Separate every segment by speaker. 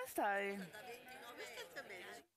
Speaker 1: come stai?
Speaker 2: Io sto bene.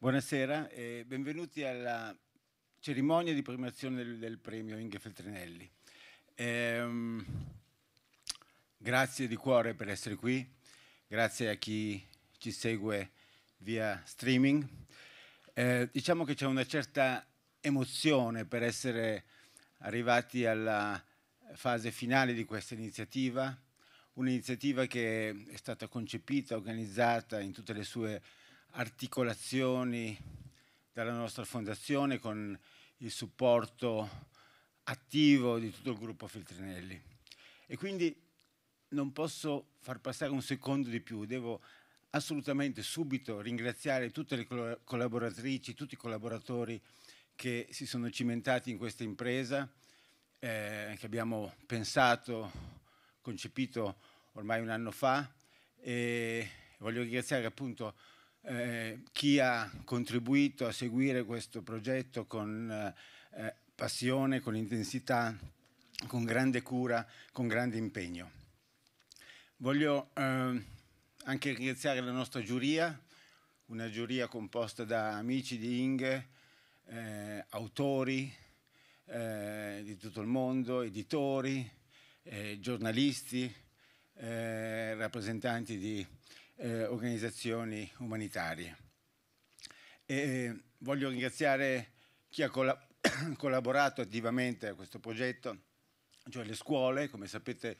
Speaker 3: Buonasera e benvenuti alla cerimonia di premiazione del, del premio Inge Feltrinelli. Ehm, grazie di cuore per essere qui, grazie a chi ci segue via streaming. Eh, diciamo che c'è una certa emozione per essere arrivati alla fase finale di questa iniziativa, un'iniziativa che è stata concepita, organizzata in tutte le sue articolazioni dalla nostra fondazione con il supporto attivo di tutto il gruppo Filtrinelli. E quindi non posso far passare un secondo di più, devo assolutamente subito ringraziare tutte le collaboratrici, tutti i collaboratori che si sono cimentati in questa impresa, eh, che abbiamo pensato, concepito ormai un anno fa e voglio ringraziare appunto eh, chi ha contribuito a seguire questo progetto con eh, eh, passione, con intensità, con grande cura, con grande impegno. Voglio eh, anche ringraziare la nostra giuria, una giuria composta da amici di Inge, eh, autori eh, di tutto il mondo, editori, giornalisti, rappresentanti di eh, organizzazioni umanitarie. E eh, voglio ringraziare chi ha colla collaborato attivamente a questo progetto, cioè le scuole, come sapete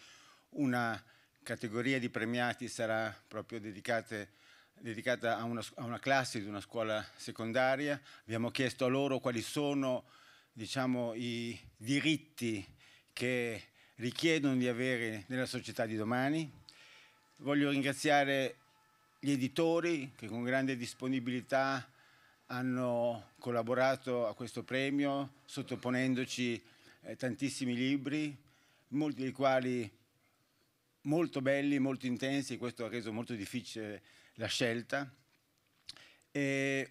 Speaker 3: una categoria di premiati sarà proprio dedicate, dedicata a una, a una, classe di una scuola secondaria. Abbiamo chiesto a loro quali sono diciamo, i diritti che richiedono di avere nella società di domani. Voglio ringraziare gli editori che con grande disponibilità hanno collaborato a questo premio sottoponendoci eh, tantissimi libri, molti dei quali molto belli, molto intensi, questo ha reso molto difficile la scelta. E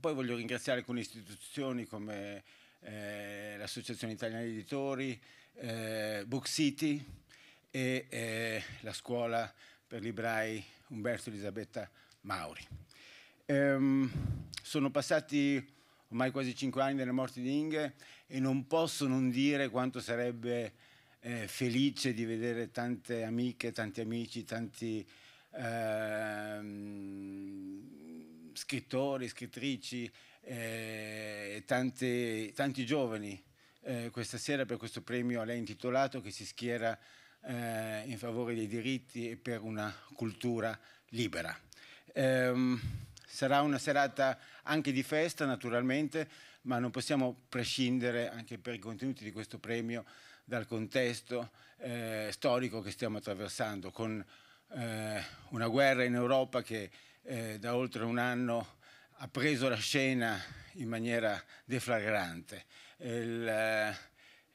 Speaker 3: poi voglio ringraziare alcune istituzioni come eh, l'Associazione Italiana di Editori, eh, Book City e eh, la scuola per librai Umberto Elisabetta Mauri. Ehm, sono passati ormai quasi cinque anni dalla morte di Inge e non posso non dire quanto sarebbe eh, felice di vedere tante amiche, tanti amici, tanti ehm, scrittori, scrittrici eh, e tanti, tanti giovani eh, questa sera per questo premio a lei intitolato che si schiera eh, in favore dei diritti e per una cultura libera. Ehm, sarà una serata anche di festa naturalmente, ma non possiamo prescindere anche per i contenuti di questo premio dal contesto eh, storico che stiamo attraversando, con eh, una guerra in Europa che eh, da oltre un anno ha preso la scena in maniera deflagrante. Eh,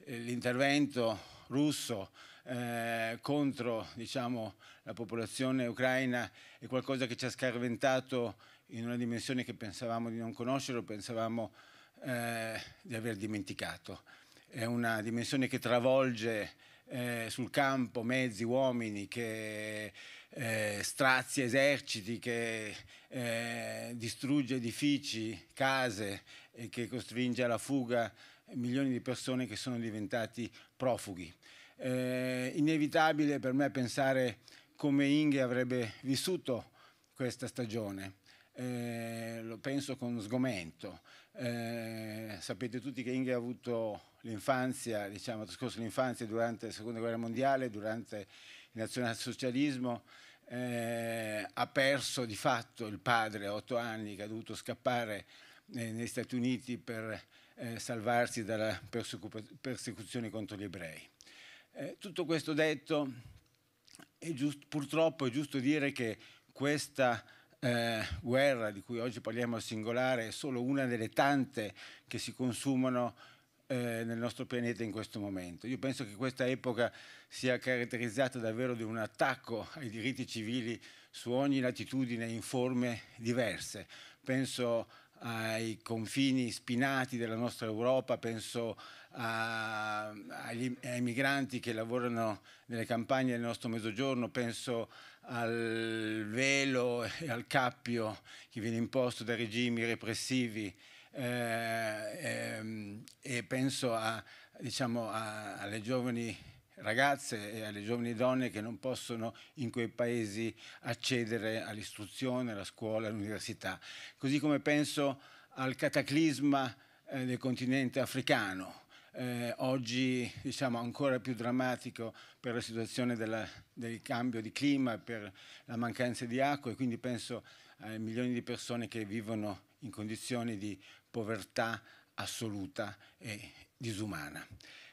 Speaker 3: l'intervento russo eh, contro diciamo, la popolazione ucraina è qualcosa che ci ha scarventato in una dimensione che pensavamo di non conoscere o pensavamo eh, di aver dimenticato. È una dimensione che travolge eh, sul campo mezzi, uomini, che eh, strazia eserciti, che eh, distrugge edifici, case e che costringe alla fuga milioni di persone che sono diventati profughi. Eh, inevitabile per me pensare come Inge avrebbe vissuto questa stagione. Eh, lo penso con sgomento. Eh, sapete tutti che Inge ha avuto l'infanzia, diciamo, ha trascorso l'infanzia durante la seconda guerra mondiale, durante il nazionalsocialismo. Eh, ha perso di fatto il padre a otto anni che ha dovuto scappare eh, negli Stati Uniti per eh, salvarsi dalla persecuzione contro gli ebrei. Eh, tutto questo detto, è giusto, purtroppo è giusto dire che questa eh, guerra di cui oggi parliamo al singolare è solo una delle tante che si consumano eh, nel nostro pianeta in questo momento. Io penso che questa epoca sia caratterizzata davvero di un attacco ai diritti civili su ogni latitudine in forme diverse. Penso ai confini spinati della nostra Europa, penso a, agli, ai migranti che lavorano nelle campagne del nostro mezzogiorno, penso al velo e al cappio che viene imposto da regimi repressivi eh, ehm, e penso a, diciamo, a, alle giovani ragazze e alle giovani donne che non possono in quei paesi accedere all'istruzione, alla scuola, all'università. Così come penso al cataclisma eh, del continente africano, eh, oggi diciamo, ancora più drammatico per la situazione della, del cambio di clima, per la mancanza di acqua e quindi penso ai milioni di persone che vivono in condizioni di povertà assoluta e disumana.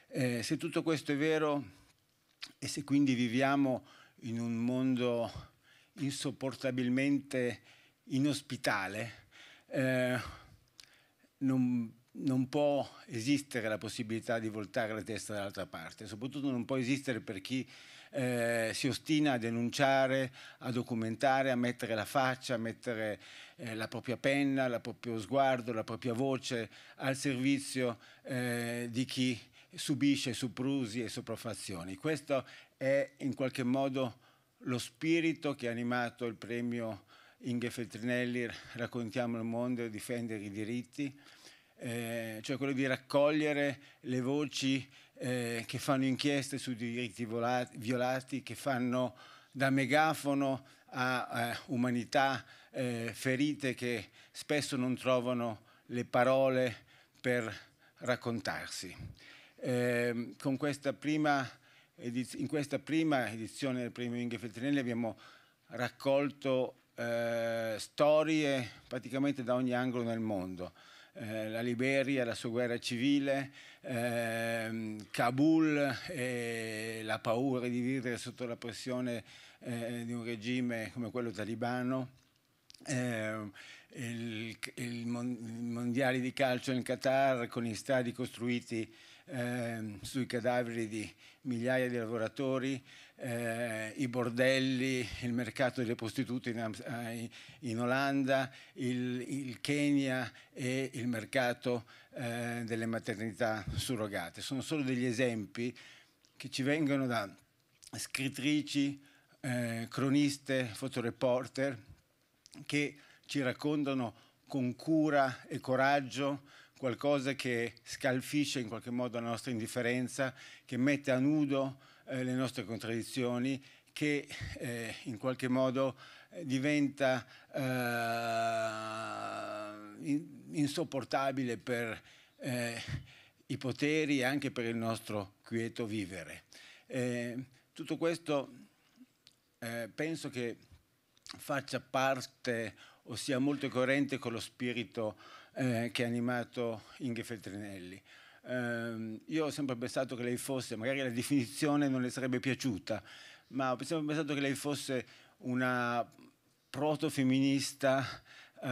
Speaker 3: Eh, se tutto questo è vero, e se quindi viviamo in un mondo insopportabilmente inospitale, eh, non, non può esistere la possibilità di voltare la testa dall'altra parte, soprattutto non può esistere per chi eh, si ostina a denunciare, a documentare, a mettere la faccia, a mettere eh, la propria penna, il proprio sguardo, la propria voce al servizio eh, di chi subisce soprusi e sopraffazioni. Questo è in qualche modo lo spirito che ha animato il premio Inge Feltrinelli Raccontiamo il mondo e difendere i diritti, eh, cioè quello di raccogliere le voci eh, che fanno inchieste sui diritti volati, violati, che fanno da megafono a eh, umanità ferite che spesso non trovano le parole per raccontarsi. Eh, questa in questa prima edizione del premio Inge Feltrinelli abbiamo raccolto eh, storie praticamente da ogni angolo nel mondo. Eh, la Liberia, la sua guerra civile, ehm, Kabul e la paura di vivere sotto la pressione eh, di un regime come quello talibano. Eh, il, il, mondiale di calcio in Qatar con gli stadi costruiti Ehm, sui cadaveri di migliaia di lavoratori, eh, i bordelli, il mercato delle prostitute in, eh, in Olanda, il, il, Kenya e il mercato eh, delle maternità surrogate. Sono solo degli esempi che ci vengono da scrittrici, eh, croniste, fotoreporter che ci raccontano con cura e coraggio qualcosa che scalfisce in qualche modo la nostra indifferenza, che mette a nudo eh, le nostre contraddizioni, che eh, in qualche modo eh, diventa eh, insopportabile per eh, i poteri e anche per il nostro quieto vivere. tutto questo penso che faccia parte o sia molto coerente con lo spirito eh, che ha animato Inge Feltrinelli. Eh, io ho sempre pensato che lei fosse, magari la definizione non le sarebbe piaciuta, ma ho sempre pensato che lei fosse una protofemminista eh,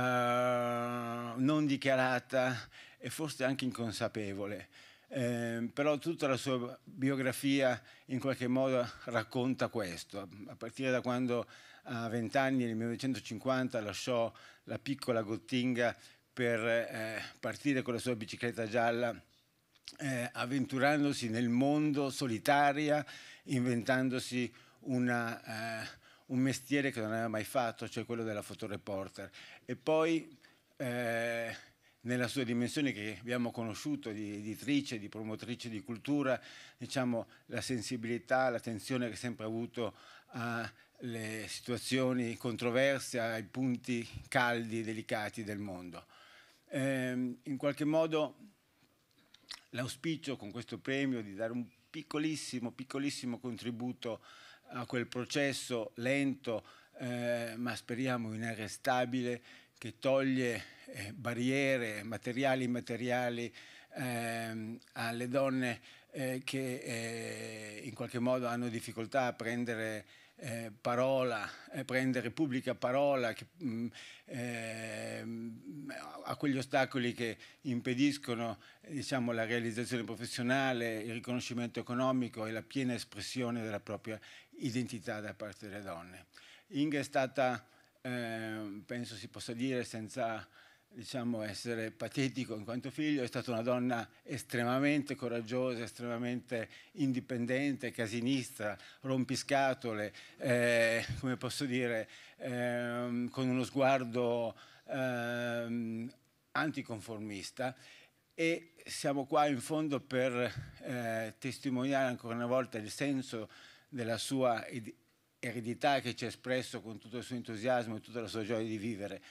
Speaker 3: non dichiarata e forse anche inconsapevole. Eh, però tutta la sua biografia in qualche modo racconta questo, a partire da quando a 20 anni, nel 1950, lasciò la piccola Gottinga per eh, partire con la sua bicicletta gialla eh, avventurandosi nel mondo solitaria, inventandosi una, eh, un mestiere che non aveva mai fatto, cioè quello della fotoreporter. E poi eh, nella sua dimensione che abbiamo conosciuto di editrice, di promotrice di cultura, diciamo la sensibilità, l'attenzione che ha sempre avuto alle situazioni controverse, ai punti caldi, delicati del mondo eh, in qualche modo l'auspicio con questo premio di dare un piccolissimo, piccolissimo contributo a quel processo lento, eh, ma speriamo inarrestabile, che toglie eh, barriere materiali e immateriali ehm, alle donne eh, che eh, in qualche modo hanno difficoltà a prendere eh, parola, eh, prendere pubblica parola che, mh, mm, eh, a quegli ostacoli che impediscono diciamo, la realizzazione professionale, il riconoscimento economico e la piena espressione della propria identità da parte delle donne. Inga è stata, ehm, penso si possa dire senza diciamo, essere patetico in quanto figlio, è stata una donna estremamente coraggiosa, estremamente indipendente, casinista, rompiscatole, eh, come posso dire, eh, con uno sguardo eh, anticonformista e siamo qua in fondo per eh, testimoniare ancora una volta il senso della sua eredità che ci ha espresso con tutto il suo entusiasmo e tutta la sua gioia di vivere.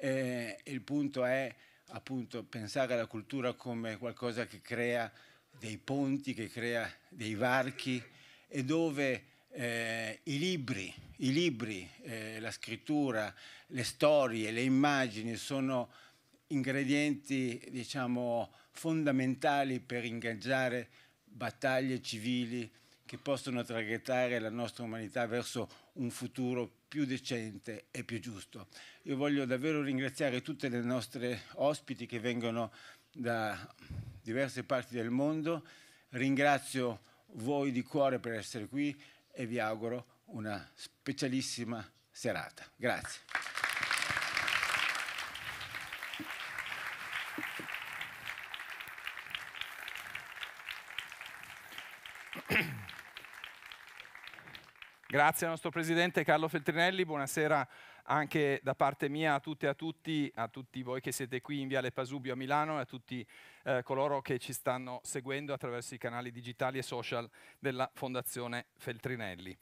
Speaker 3: Eh, il punto è appunto pensare alla cultura come qualcosa che crea dei ponti, che crea dei varchi e dove eh, i libri, i libri eh, la scrittura, le storie, le immagini sono ingredienti diciamo fondamentali per ingaggiare battaglie civili che possono traghettare la nostra umanità verso un futuro più decente e più giusto. Io voglio davvero ringraziare tutte le nostre ospiti che vengono da diverse parti del mondo. Ringrazio voi di cuore per essere qui e vi auguro una specialissima serata. Grazie.
Speaker 4: Grazie al nostro Presidente Carlo Feltrinelli, buonasera anche da parte mia a tutte e a tutti, a tutti voi che siete qui in Viale Pasubio a Milano e a tutti eh, coloro che ci stanno seguendo attraverso i canali digitali e social della Fondazione Feltrinelli.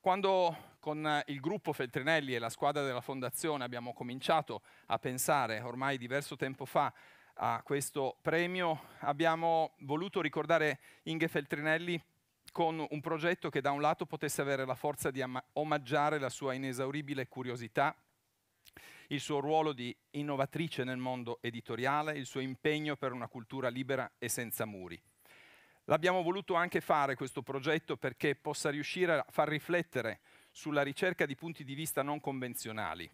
Speaker 4: Quando con il gruppo Feltrinelli e la squadra della Fondazione abbiamo cominciato a pensare ormai diverso tempo fa a questo premio, abbiamo voluto ricordare Inge Feltrinelli con un progetto che da un lato potesse avere la forza di omaggiare la sua inesauribile curiosità, il suo ruolo di innovatrice nel mondo editoriale, il suo impegno per una cultura libera e senza muri. L'abbiamo voluto anche fare questo progetto perché possa riuscire a far riflettere sulla ricerca di punti di vista non convenzionali,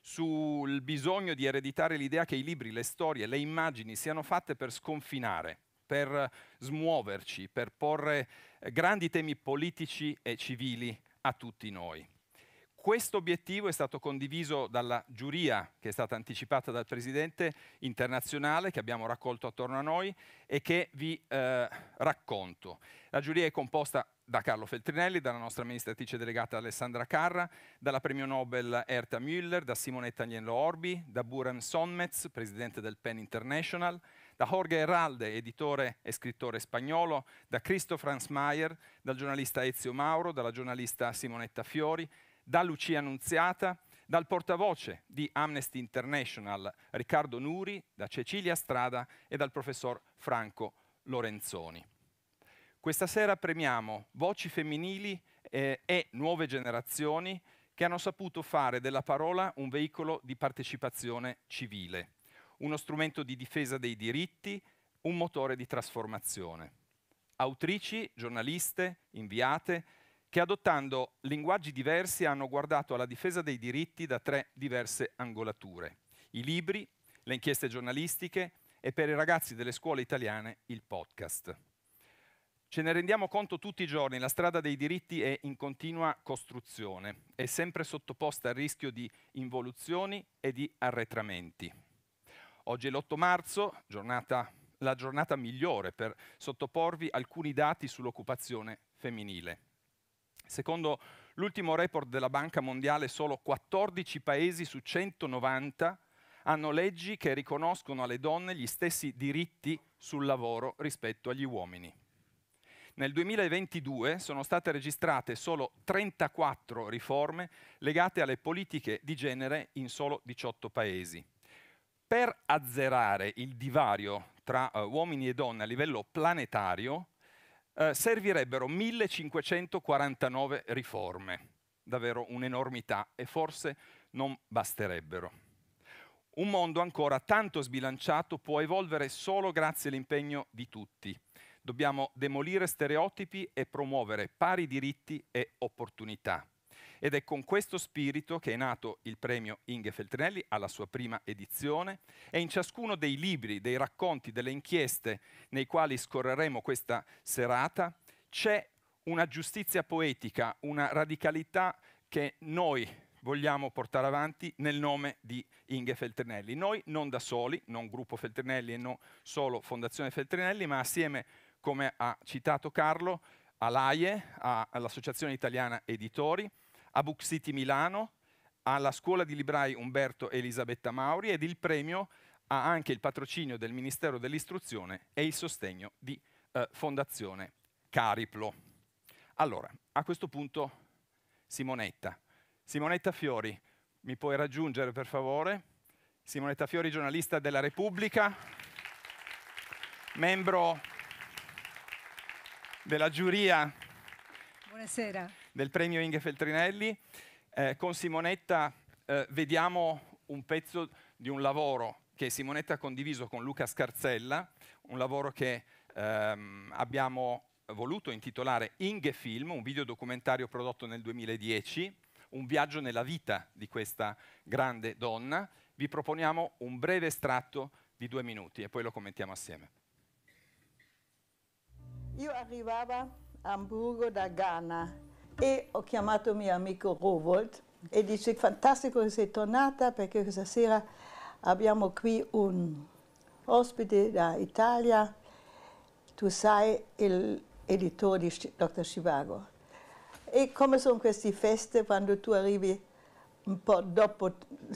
Speaker 4: sul bisogno di ereditare l'idea che i libri, le storie, le immagini siano fatte per sconfinare, per smuoverci, per porre eh, grandi temi politici e civili a tutti noi. Questo obiettivo è stato condiviso dalla giuria che è stata anticipata dal Presidente internazionale che abbiamo raccolto attorno a noi e che vi eh, racconto. La giuria è composta da Carlo Feltrinelli, dalla nostra amministratrice delegata Alessandra Carra, dalla premio Nobel Erta Müller, da Simonetta Agnello Orbi, da Buren Sonmetz, presidente del PEN International, da Jorge Heralde, editore e scrittore spagnolo, da Cristo Franz Mayer, dal giornalista Ezio Mauro, dalla giornalista Simonetta Fiori, da Lucia Annunziata, dal portavoce di Amnesty International Riccardo Nuri, da Cecilia Strada e dal professor Franco Lorenzoni. Questa sera premiamo voci femminili eh, e nuove generazioni che hanno saputo fare della parola un veicolo di partecipazione civile uno strumento di difesa dei diritti, un motore di trasformazione. Autrici, giornaliste, inviate, che adottando linguaggi diversi hanno guardato alla difesa dei diritti da tre diverse angolature. I libri, le inchieste giornalistiche e per i ragazzi delle scuole italiane il podcast. Ce ne rendiamo conto tutti i giorni, la strada dei diritti è in continua costruzione, è sempre sottoposta al rischio di involuzioni e di arretramenti. Oggi è l'8 marzo, giornata, la giornata migliore per sottoporvi alcuni dati sull'occupazione femminile. Secondo l'ultimo report della Banca Mondiale, solo 14 paesi su 190 hanno leggi che riconoscono alle donne gli stessi diritti sul lavoro rispetto agli uomini. Nel 2022 sono state registrate solo 34 riforme legate alle politiche di genere in solo 18 paesi per azzerare il divario tra uh, uomini e donne a livello planetario uh, servirebbero 1549 riforme, davvero un'enormità e forse non basterebbero. Un mondo ancora tanto sbilanciato può evolvere solo grazie all'impegno di tutti. Dobbiamo demolire stereotipi e promuovere pari diritti e opportunità ed è con questo spirito che è nato il premio Inge Feltrinelli alla sua prima edizione e in ciascuno dei libri, dei racconti, delle inchieste nei quali scorreremo questa serata c'è una giustizia poetica, una radicalità che noi vogliamo portare avanti nel nome di Inge Feltrinelli. Noi non da soli, non Gruppo Feltrinelli e non solo Fondazione Feltrinelli, ma assieme, come ha citato Carlo, all'AIE, all'Associazione Italiana Editori, a Book City Milano, alla scuola di librai Umberto e Elisabetta Mauri ed il premio ha anche il patrocinio del Ministero dell'Istruzione e il sostegno di eh, Fondazione Cariplo. Allora, a questo punto Simonetta. Simonetta Fiori, mi puoi raggiungere per favore? Simonetta Fiori, giornalista della Repubblica, membro della giuria.
Speaker 5: Buonasera
Speaker 4: del premio Inge Feltrinelli. Eh, con Simonetta eh, vediamo un pezzo di un lavoro che Simonetta ha condiviso con Luca Scarzella, un lavoro che ehm, abbiamo voluto intitolare Inge Film, un video documentario prodotto nel 2010, un viaggio nella vita di questa grande donna. Vi proponiamo un breve estratto di due minuti e poi lo commentiamo assieme.
Speaker 2: Io arrivavo a Hamburgo da Ghana e ho chiamato mio amico Rowold e dice fantastico che sei tornata perché questa sera abbiamo qui un ospite da Italia, tu sai l'editore di Dr. Chivago. E come sono queste feste quando tu arrivi un po' dopo,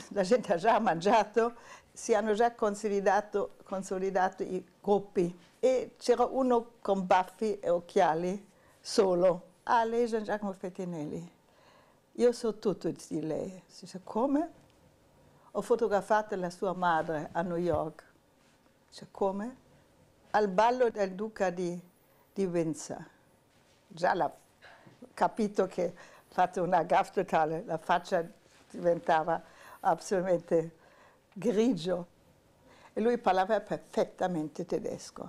Speaker 2: la gente ha già mangiato, si hanno già consolidato, consolidato i gruppi e c'era uno con baffi e occhiali solo Ah, lei è Gian Giacomo Fettinelli. Io so tutto di lei. Si dice, come? Ho fotografato la sua madre a New York. Dice, come? Al ballo del duca di, di Windsor. Già l'ha capito che fatto una gaffa totale, la faccia diventava assolutamente grigio. E lui parlava perfettamente tedesco.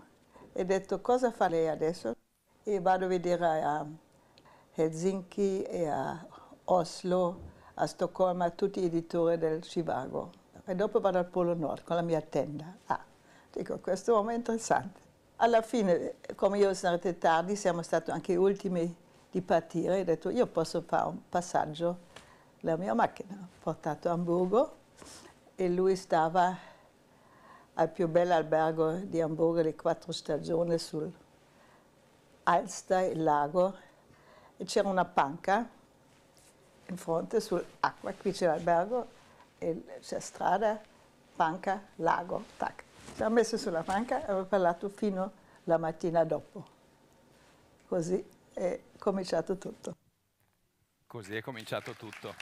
Speaker 2: E ho detto, cosa fa lei adesso? E vado a vedere a... Um, ehm, Helsinki e a Oslo, a Stoccolma, a tutti gli editori del Chivago. E dopo vado al Polo Nord con la mia tenda. Ah, dico, questo uomo è interessante. Alla fine, come io sono arrivata tardi, siamo stati anche gli ultimi di partire. Ho detto, io posso fare un passaggio la mia macchina. Ho portato a Hamburgo e lui stava al più bel albergo di Hamburgo, le quattro stagioni sul Alster, il lago, e c'era una panca in fronte sull'acqua, qui c'è l'albergo, c'è strada, panca, lago, tac. Ci ha messo sulla panca e aveva parlato fino alla mattina dopo. Così è cominciato tutto.
Speaker 4: Così è cominciato tutto.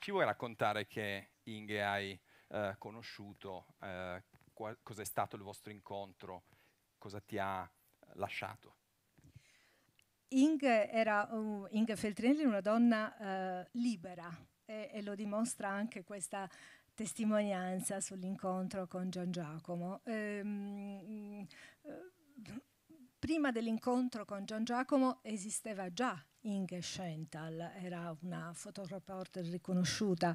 Speaker 4: Ci vuoi raccontare che Inge hai eh, conosciuto, eh, cos'è stato il vostro incontro, cosa ti ha lasciato.
Speaker 5: Inge, era, uh, Inge Feltrinelli una donna uh, libera e, e, lo dimostra anche questa testimonianza sull'incontro con Gian Giacomo. Ehm, eh, prima dell'incontro con Gian Giacomo esisteva già Inge Schental, era una fotoreporter riconosciuta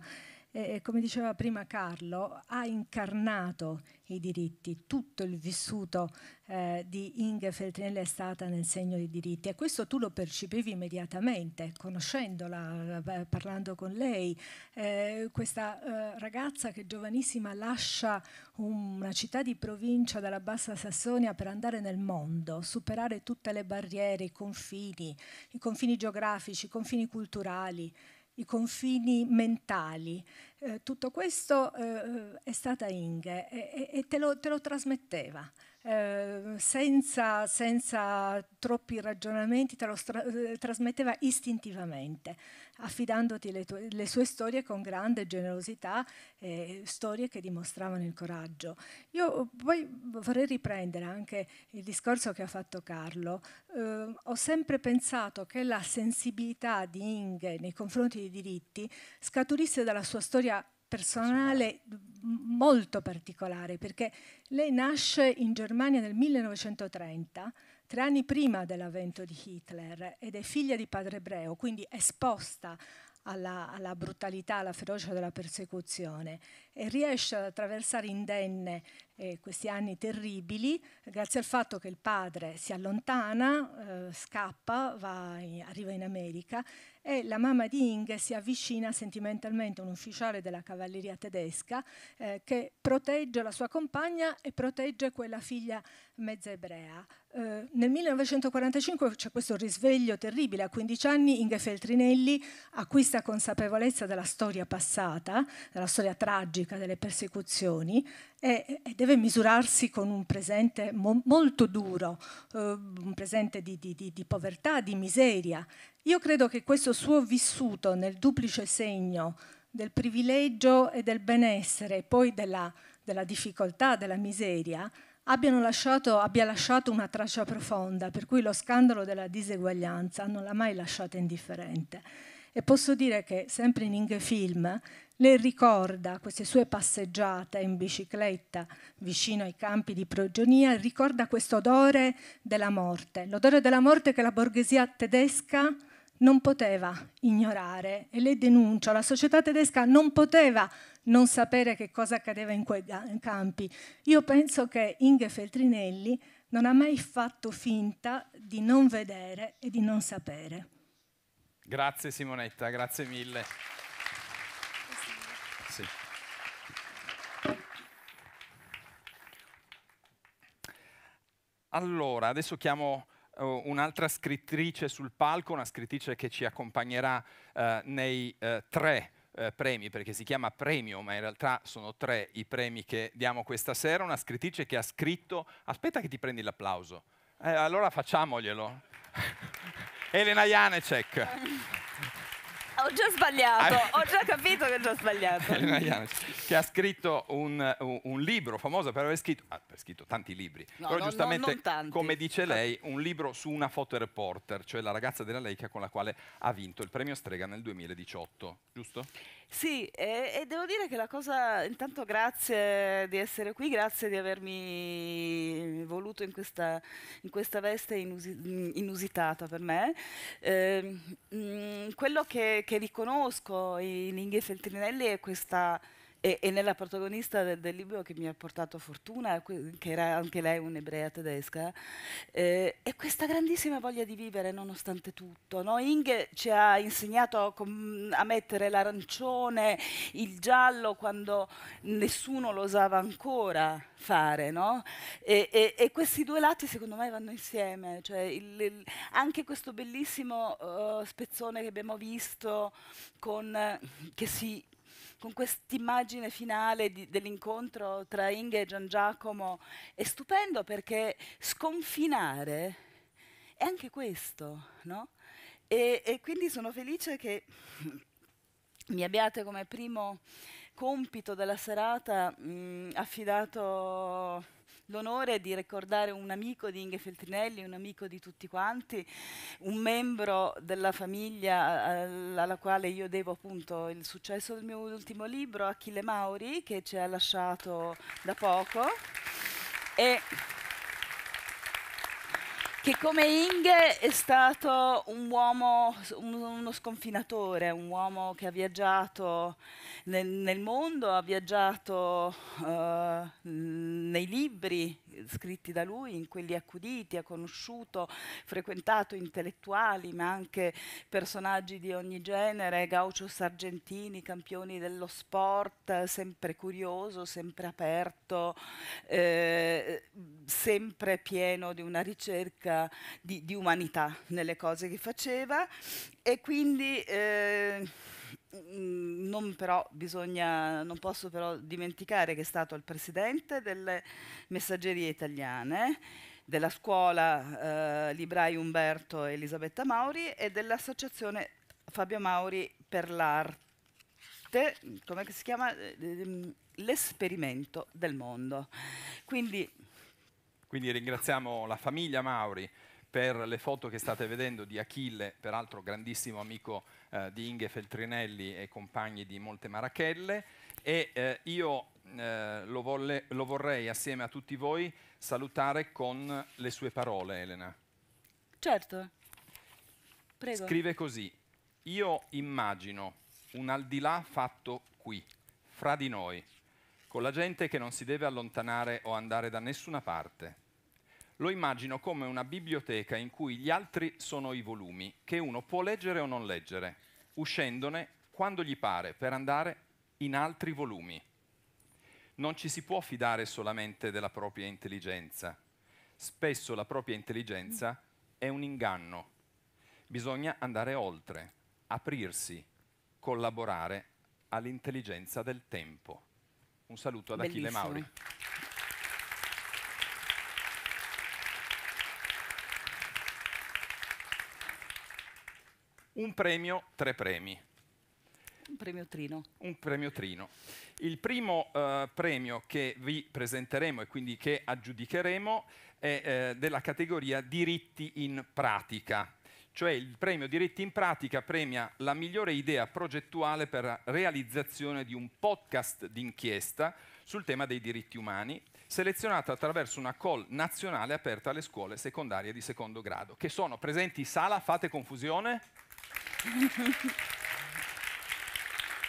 Speaker 5: eh, come diceva prima Carlo, ha incarnato i diritti, tutto il vissuto eh, di Inge Feltrinelli è stata nel segno dei diritti e questo tu lo percepivi immediatamente, conoscendola, eh, parlando con lei, eh, questa eh, ragazza che giovanissima lascia una città di provincia dalla Bassa Sassonia per andare nel mondo, superare tutte le barriere, i confini, i confini geografici, i confini culturali, i confini mentali eh, tutto questo eh, eh, è stata Inge e, e te, lo, te, lo, trasmetteva. Ehm, senza, senza, troppi ragionamenti, te lo eh, trasmetteva istintivamente, affidandoti le, le, sue storie con grande generosità, eh, storie che dimostravano il coraggio. Io poi vorrei riprendere anche il discorso che ha fatto Carlo. Eh, ho sempre pensato che la sensibilità di Inge nei confronti dei diritti scaturisse dalla sua storia personale molto particolare perché lei nasce in Germania nel 1930, tre anni prima dell'avvento di Hitler ed è figlia di padre ebreo, quindi esposta alla, alla brutalità, alla ferocia della persecuzione e riesce ad attraversare indenne eh, questi anni terribili grazie al fatto che il padre si allontana, eh, scappa, in, arriva in America e la mamma di Inge si avvicina sentimentalmente a un ufficiale della cavalleria tedesca eh, che protegge la sua compagna e protegge quella figlia mezza ebrea. Eh, nel 1945 c'è questo risveglio terribile, a 15 anni Inge Feltrinelli acquista consapevolezza della storia passata, della storia tragica delle persecuzioni e, e deve misurarsi con un presente mo molto duro, eh, un presente di, di, di, di povertà, di miseria. Io credo che questo suo vissuto nel duplice segno del privilegio e del benessere, poi della, della difficoltà, della miseria, lasciato, abbia lasciato una traccia profonda, per cui lo scandalo della diseguaglianza non l'ha mai lasciata indifferente. E posso dire che sempre in Inge Film lei ricorda queste sue passeggiate in bicicletta vicino ai campi di prigionia, ricorda questo odore della morte, l'odore della morte che la borghesia tedesca non poteva ignorare e le denuncio, la società tedesca non poteva non sapere che cosa accadeva in quei campi. Io penso che Inge Feltrinelli non ha mai fatto finta di non vedere e di non sapere.
Speaker 4: Grazie Simonetta, grazie mille. Sì. Allora, adesso chiamo un'altra scrittrice sul palco, una scrittrice che ci accompagnerà eh, nei eh, tre eh, premi, perché si chiama premio, ma in realtà sono tre i premi che diamo questa sera, una scrittrice che ha scritto, aspetta che ti prendi l'applauso, eh, allora facciamoglielo, Elena Janecek
Speaker 6: ho già sbagliato, ah. ho già capito che ho già sbagliato.
Speaker 4: che ha scritto un, un, libro, famoso per aver scritto, ah, scritto tanti libri, no, però no, giustamente, no, come dice lei, un libro su una fotoreporter, cioè la ragazza della Leica con la quale ha vinto il premio Strega nel 2018, giusto?
Speaker 6: Sì, e, e, devo dire che la cosa, intanto grazie di essere qui, grazie di avermi voluto in questa, in questa veste inusi, inusitata per me. Eh, mh, mm, quello che, che riconosco in Inghie Feltrinelli è questa e, e nella protagonista del, del, libro che mi ha portato fortuna, che era anche lei un'ebrea tedesca, eh, è questa grandissima voglia di vivere nonostante tutto. No? Inge ci ha insegnato a mettere l'arancione, il giallo quando nessuno lo osava ancora fare. No? E, e, e, questi due lati secondo me vanno insieme. Cioè il, il, anche questo bellissimo uh, spezzone che abbiamo visto con, che si con quest'immagine finale di, dell'incontro tra Inge e Gian Giacomo è stupendo perché sconfinare è anche questo, no? E, e quindi sono felice che mi abbiate come primo compito della serata mh, affidato l'onore di ricordare un amico di Inge Feltrinelli, un amico di tutti quanti, un membro della famiglia eh, alla quale io devo appunto il successo del mio ultimo libro, Achille Mauri, che ci ha lasciato da poco. E che come Inge è stato un uomo, uno sconfinatore, un uomo che ha viaggiato nel, nel mondo, ha viaggiato uh, nei libri, scritti da lui, in quelli accuditi, ha conosciuto, frequentato intellettuali, ma anche personaggi di ogni genere, Gaucio Sargentini, campioni dello sport, sempre curioso, sempre aperto, eh, sempre pieno di una ricerca di, di, umanità nelle cose che faceva e quindi... Eh, Mm, non, però, bisogna, non posso però dimenticare che è stato il presidente delle messaggerie italiane, della scuola eh, Librai Umberto e Elisabetta Mauri e dell'associazione Fabio Mauri per l'arte, come si chiama? Eh, l'esperimento del mondo. Quindi,
Speaker 4: Quindi ringraziamo la famiglia Mauri per le foto che state vedendo di Achille, peraltro grandissimo amico eh, di Inge Feltrinelli e compagni di Molte Marachelle e eh, io eh, lo, volle, lo vorrei assieme a tutti voi salutare con le sue parole, Elena.
Speaker 6: Certo, prego. Scrive
Speaker 4: così, io immagino un al di là fatto qui, fra di noi, con la gente che non si deve allontanare o andare da nessuna parte lo immagino come una biblioteca in cui gli altri sono i volumi, che uno può leggere o non leggere, uscendone quando gli pare per andare in altri volumi. Non ci si può fidare solamente della propria intelligenza. Spesso la propria intelligenza è un inganno. Bisogna andare oltre, aprirsi, collaborare all'intelligenza del tempo. Un saluto ad Achille Mauri. Un premio, tre premi. Un premio Trino. Un premio Trino. Il primo eh, premio che vi presenteremo e quindi che aggiudicheremo è eh, della categoria diritti in pratica, cioè il premio diritti in pratica premia la migliore idea progettuale per la realizzazione di un podcast d'inchiesta sul tema dei diritti umani, selezionato attraverso una call nazionale aperta alle scuole secondarie di secondo grado, che sono presenti in sala, fate confusione?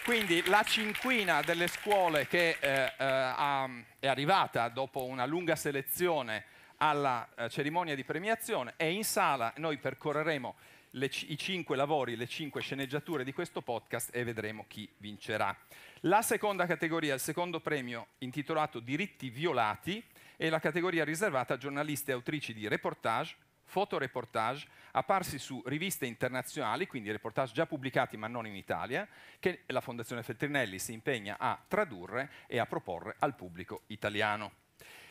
Speaker 4: Quindi la cinquina delle scuole che eh, eh, è arrivata dopo una lunga selezione alla eh, cerimonia di premiazione è in sala, noi percorreremo le, i cinque lavori, le cinque sceneggiature di questo podcast e vedremo chi vincerà. La seconda categoria, il secondo premio intitolato Diritti violati, è la categoria riservata a giornalisti e autrici di reportage, fotoreportage apparsi su riviste internazionali, quindi reportage già pubblicati ma non in Italia, che la Fondazione Feltrinelli si impegna a tradurre e a proporre al pubblico italiano.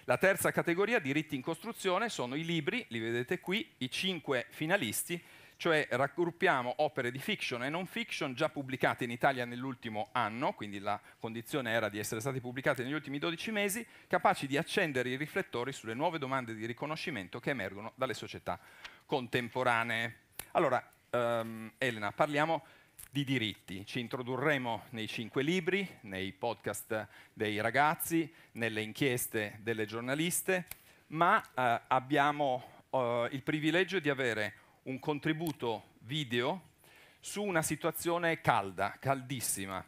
Speaker 4: La terza categoria, diritti in costruzione, sono i libri, li vedete qui, i cinque finalisti cioè raggruppiamo opere di fiction e non fiction già pubblicate in Italia nell'ultimo anno, quindi la condizione era di essere state pubblicate negli ultimi 12 mesi, capaci di accendere i riflettori sulle nuove domande di riconoscimento che emergono dalle società contemporanee. Allora, um, Elena, parliamo di diritti. Ci introdurremo nei cinque libri, nei podcast dei ragazzi, nelle inchieste delle giornaliste, ma eh, abbiamo eh, il privilegio di avere un contributo video su una situazione calda, caldissima,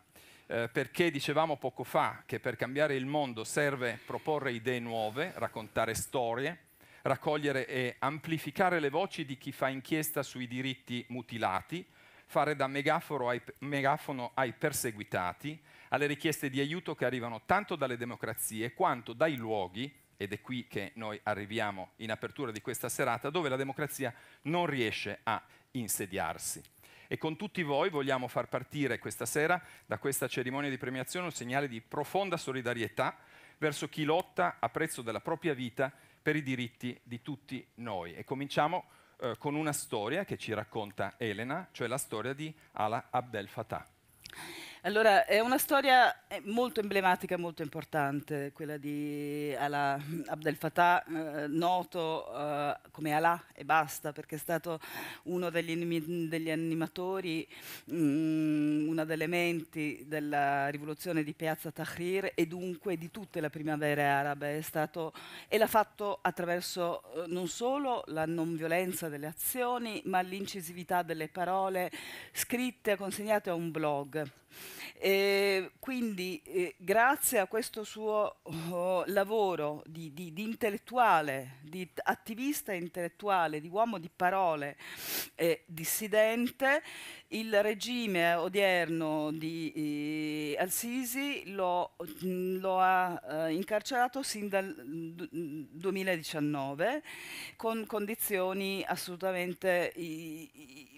Speaker 4: eh, perché dicevamo poco fa che per cambiare il mondo serve proporre idee nuove, raccontare storie, raccogliere e amplificare le voci di chi fa inchiesta sui diritti mutilati, fare da ai, megafono ai perseguitati, alle richieste di aiuto che arrivano tanto dalle democrazie quanto dai luoghi ed è qui che noi arriviamo in apertura di questa serata, dove la democrazia non riesce a insediarsi. E con tutti voi vogliamo far partire questa sera da questa cerimonia di premiazione un segnale di profonda solidarietà verso chi lotta a prezzo della propria vita per i diritti di tutti noi. E cominciamo eh, con una storia che ci racconta Elena, cioè la storia di Ala Abdel Fattah.
Speaker 6: Allora, è una storia eh, molto emblematica, molto importante, quella di Ala, Abdel Fattah, eh, noto eh, come Alà e basta, perché è stato uno degli, degli animatori, mh, mm, una delle menti della rivoluzione di Piazza Tahrir e dunque di tutte le primavere arabe. Stato, e l'ha fatto attraverso eh, non solo la non violenza delle azioni, ma l'incisività delle parole scritte, consegnate a un blog eh, quindi eh, grazie a questo suo oh, lavoro di, di, di, intellettuale, di attivista intellettuale, di uomo di parole eh, dissidente, il regime odierno di eh, Al-Sisi lo, mm, lo, ha eh, incarcerato sin dal 2019 con condizioni assolutamente i, i,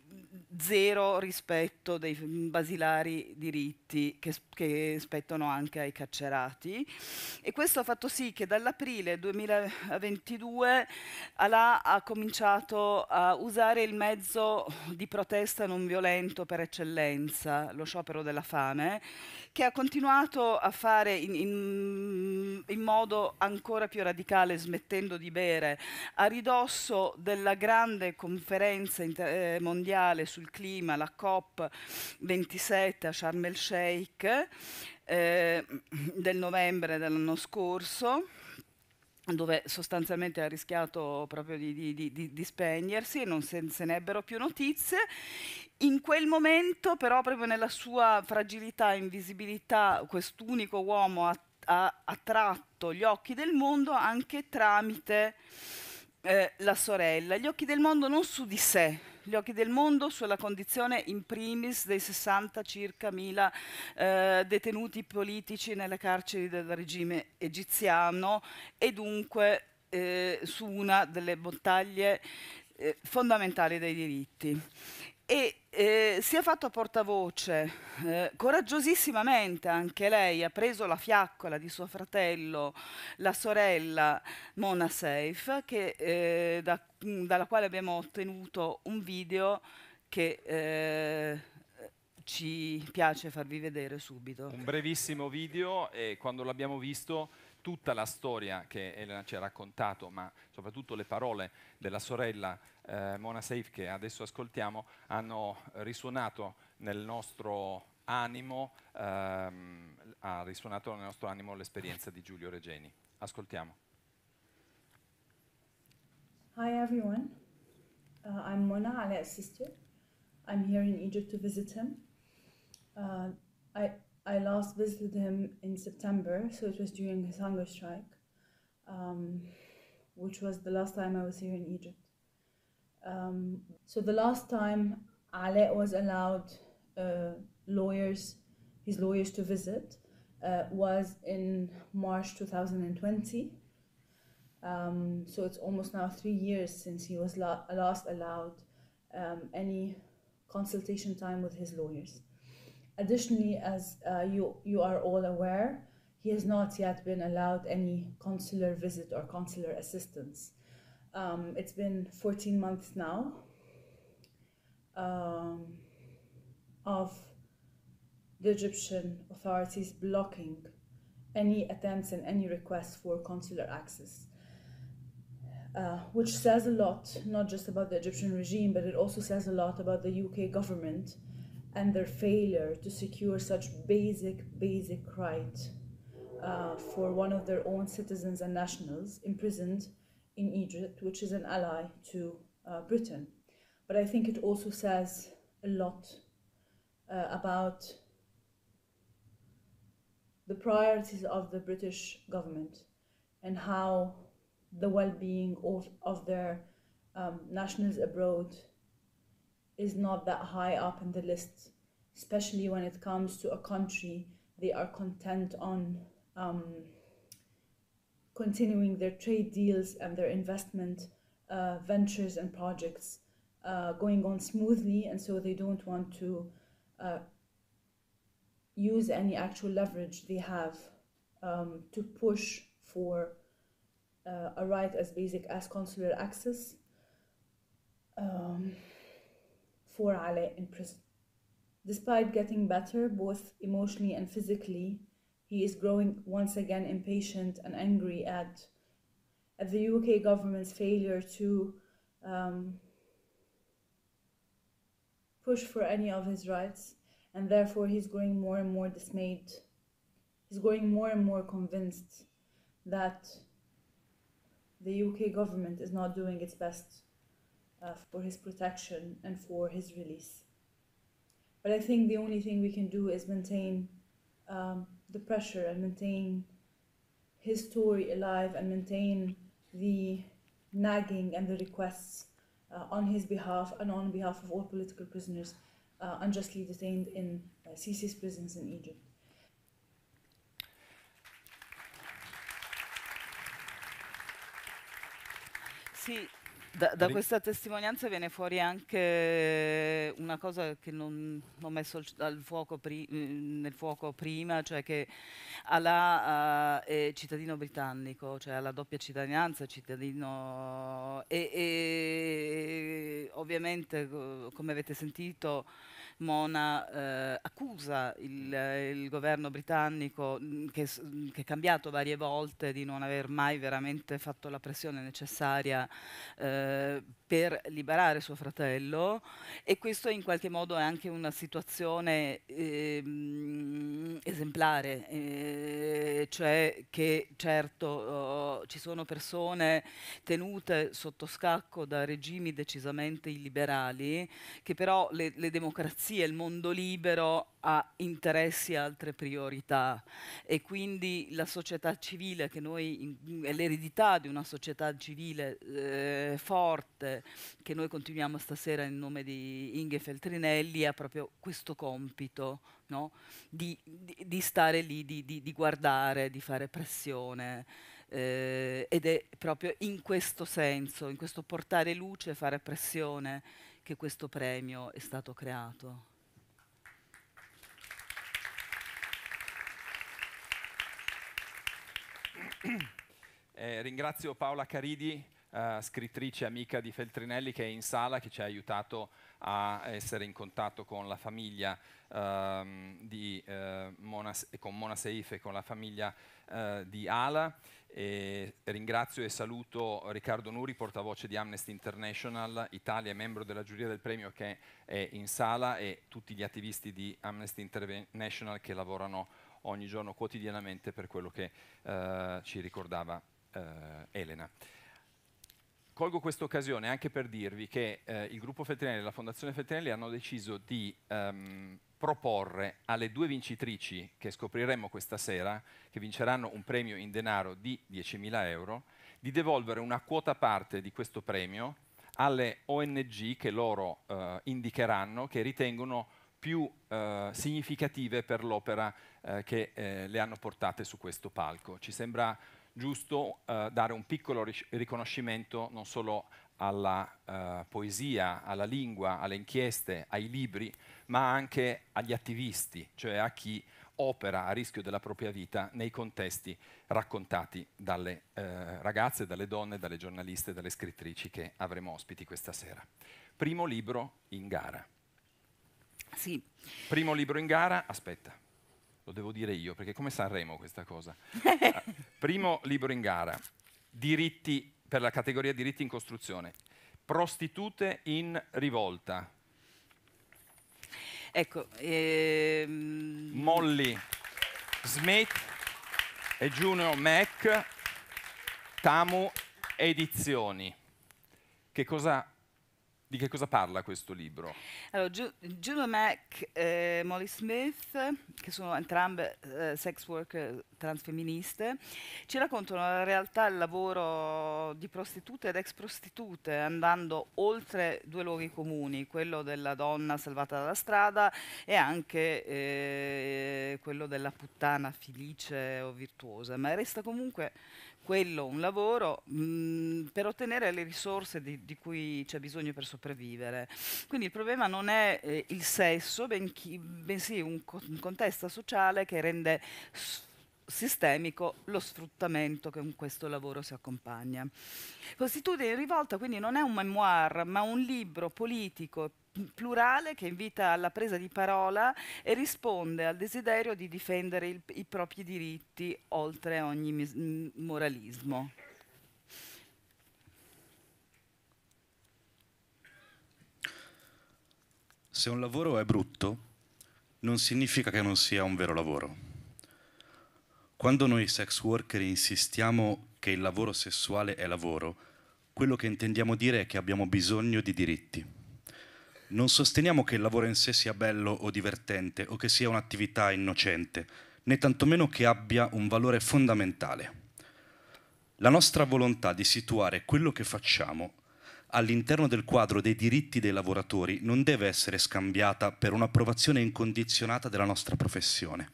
Speaker 6: zero rispetto dei basilari diritti che, che, spettano anche ai carcerati e questo ha fatto sì che dall'aprile 2022 Alà ha cominciato a usare il mezzo di protesta non violento per eccellenza, lo sciopero della fame, che ha continuato a fare in, in, in modo ancora più radicale, smettendo di bere, a ridosso della grande conferenza eh, mondiale sul clima, la COP27 a Sharm el Sheikh eh, del novembre dell'anno scorso dove sostanzialmente ha rischiato proprio di, di, di, di spegnersi e non se, se, ne ebbero più notizie. In quel momento, però, proprio nella sua fragilità, e invisibilità, quest'unico uomo ha, ha attratto gli occhi del mondo anche tramite eh, la sorella. Gli occhi del mondo non su di sé, gli occhi del mondo sulla condizione in primis dei 60 circa mila eh, detenuti politici nelle carceri del regime egiziano e dunque eh, su una delle battaglie eh, fondamentali dei diritti e eh, si è fatta portavoce, eh, coraggiosissimamente anche lei ha preso la fiaccola di suo fratello, la sorella Mona Seif, eh, da, dalla quale abbiamo ottenuto un video che eh, ci piace farvi vedere subito. Un
Speaker 4: brevissimo video e quando l'abbiamo visto tutta la storia che Elena ci ha raccontato, ma soprattutto le parole della sorella eh, Mona Safe che adesso ascoltiamo hanno risuonato nel nostro animo, ehm, ha risuonato nel nostro animo l'esperienza di Giulio Regeni. Ascoltiamo.
Speaker 1: Hi everyone, uh, I'm Mona Ala's sister. I'm here in Egypt to visit him. Uh, I, I last visited him in September, so it was during his hunger strike, um, which was the last time I was here in Egypt. Um, so the last time Ale was allowed uh, lawyers, his lawyers to visit, uh, was in March 2020. Um, so it's almost now three years since he was la- last allowed um, any consultation time with his lawyers. Additionally, as uh, you, you are all aware, he has not yet been allowed any consular visit or consular assistance. Um, it's been 14 months now um, of the Egyptian authorities blocking any attempts and any requests for consular access, uh, which says a lot, not just about the Egyptian regime, but it also says a lot about the UK government and their failure to secure such basic, basic right uh, for one of their own citizens and nationals imprisoned in Egypt, which is an ally to uh, Britain. But I think it also says a lot uh, about the priorities of the British government and how the well-being of, of their um, nationals abroad is not that high up in the list, especially when it comes to a country they are content on um, continuing their trade deals and their investment uh, ventures and projects uh, going on smoothly, and so they don't want to uh, use any actual leverage they have um, to push for uh, a right as basic as consular access um, for Ale, in prison. Despite getting better, both emotionally and physically, he is growing once again impatient and angry at, at the UK government's failure to um, push for any of his rights, and therefore he's growing more and more dismayed. He's growing more and more convinced that the UK government is not doing its best uh, for his protection and for his release. But I think the only thing we can do is maintain um, the pressure and maintain his story alive and maintain the nagging and the requests uh, on his behalf and on behalf of all political prisoners uh, unjustly detained in uh, Sisi's prisons in Egypt.
Speaker 6: See, Da, da, questa testimonianza viene fuori anche una cosa che non ho messo fuoco mm, nel fuoco prima, cioè che Alà ah, è cittadino britannico, cioè ha la doppia cittadinanza, cittadino... E, e ovviamente, come avete sentito, Mona eh, accusa il, il, governo britannico mm, che, che è cambiato varie volte di non aver mai veramente fatto la pressione necessaria eh, per liberare suo fratello e questo in qualche modo è anche una situazione ehm, esemplare, eh, cioè che certo oh, ci sono persone tenute sotto scacco da regimi decisamente illiberali che però le, le democrazie, il mondo libero ha interessi e altre priorità e quindi la società civile che noi, l'eredità di una società civile eh, forte, che noi continuiamo stasera in nome di Inge Feltrinelli ha proprio questo compito no? di, di, di, stare lì, di, di, guardare, di fare pressione. Eh, ed è proprio in questo senso, in questo portare luce, fare pressione, che questo premio è stato creato.
Speaker 4: Eh, ringrazio Paola Caridi eh, scrittrice amica di Feltrinelli che è in sala, che ci ha aiutato a essere in contatto con la famiglia um, di, uh, Mona, con Mona Seif e con la famiglia uh, di Ala. E ringrazio e saluto Riccardo Nuri, portavoce di Amnesty International Italia, membro della giuria del premio che è in sala e tutti gli attivisti di Amnesty International che lavorano ogni giorno quotidianamente per quello che uh, ci ricordava uh, Elena. Colgo questa occasione anche per dirvi che eh, il gruppo Feltrinelli e la Fondazione Feltrinelli hanno deciso di ehm, proporre alle due vincitrici che scopriremo questa sera, che vinceranno un premio in denaro di 10.000 euro, di devolvere una quota parte di questo premio alle ONG che loro eh, indicheranno, che ritengono più eh, significative per l'opera eh, che eh, le hanno portate su questo palco. Ci sembra giusto eh, dare un piccolo riconoscimento non solo alla eh, poesia, alla lingua, alle inchieste, ai libri, ma anche agli attivisti, cioè a chi opera a rischio della propria vita nei contesti raccontati dalle eh, ragazze, dalle donne, dalle giornaliste, dalle scrittrici che avremo ospiti questa sera. Primo libro in gara. Sì. Primo libro in gara, aspetta lo devo dire io, perché come Sanremo questa cosa. Ah, primo libro in gara, diritti per la categoria diritti in costruzione, prostitute in rivolta.
Speaker 6: Ecco, ehm...
Speaker 4: Molly Smith e Junior Mac, Tamu Edizioni. Che cosa di che cosa parla questo libro?
Speaker 6: Allora, Juno Mack e eh, Molly Smith, che sono entrambe eh, sex worker transfemministe, ci raccontano la realtà del lavoro di prostitute ed ex prostitute, andando oltre due luoghi comuni, quello della donna salvata dalla strada e anche eh, quello della puttana felice o virtuosa, ma resta comunque quello un lavoro mh, mm, per ottenere le risorse di, di cui c'è bisogno per sopravvivere. Quindi il problema non è eh, il sesso, ben chi, bensì un, co un contesto sociale che rende sistemico lo sfruttamento che con questo lavoro si accompagna. Costituzione in rivolta quindi non è un memoir, ma un libro politico plurale che invita alla presa di parola e risponde al desiderio di difendere il, i propri diritti oltre ogni moralismo.
Speaker 7: Se un lavoro è brutto, non significa che non sia un vero lavoro. Quando noi sex worker insistiamo che il lavoro sessuale è lavoro, quello che intendiamo dire è che abbiamo bisogno di diritti. Non sosteniamo che il lavoro in sé sia bello o divertente o che sia un'attività innocente, né tantomeno che abbia un valore fondamentale. La nostra volontà di situare quello che facciamo all'interno del quadro dei diritti dei lavoratori non deve essere scambiata per un'approvazione incondizionata della nostra professione.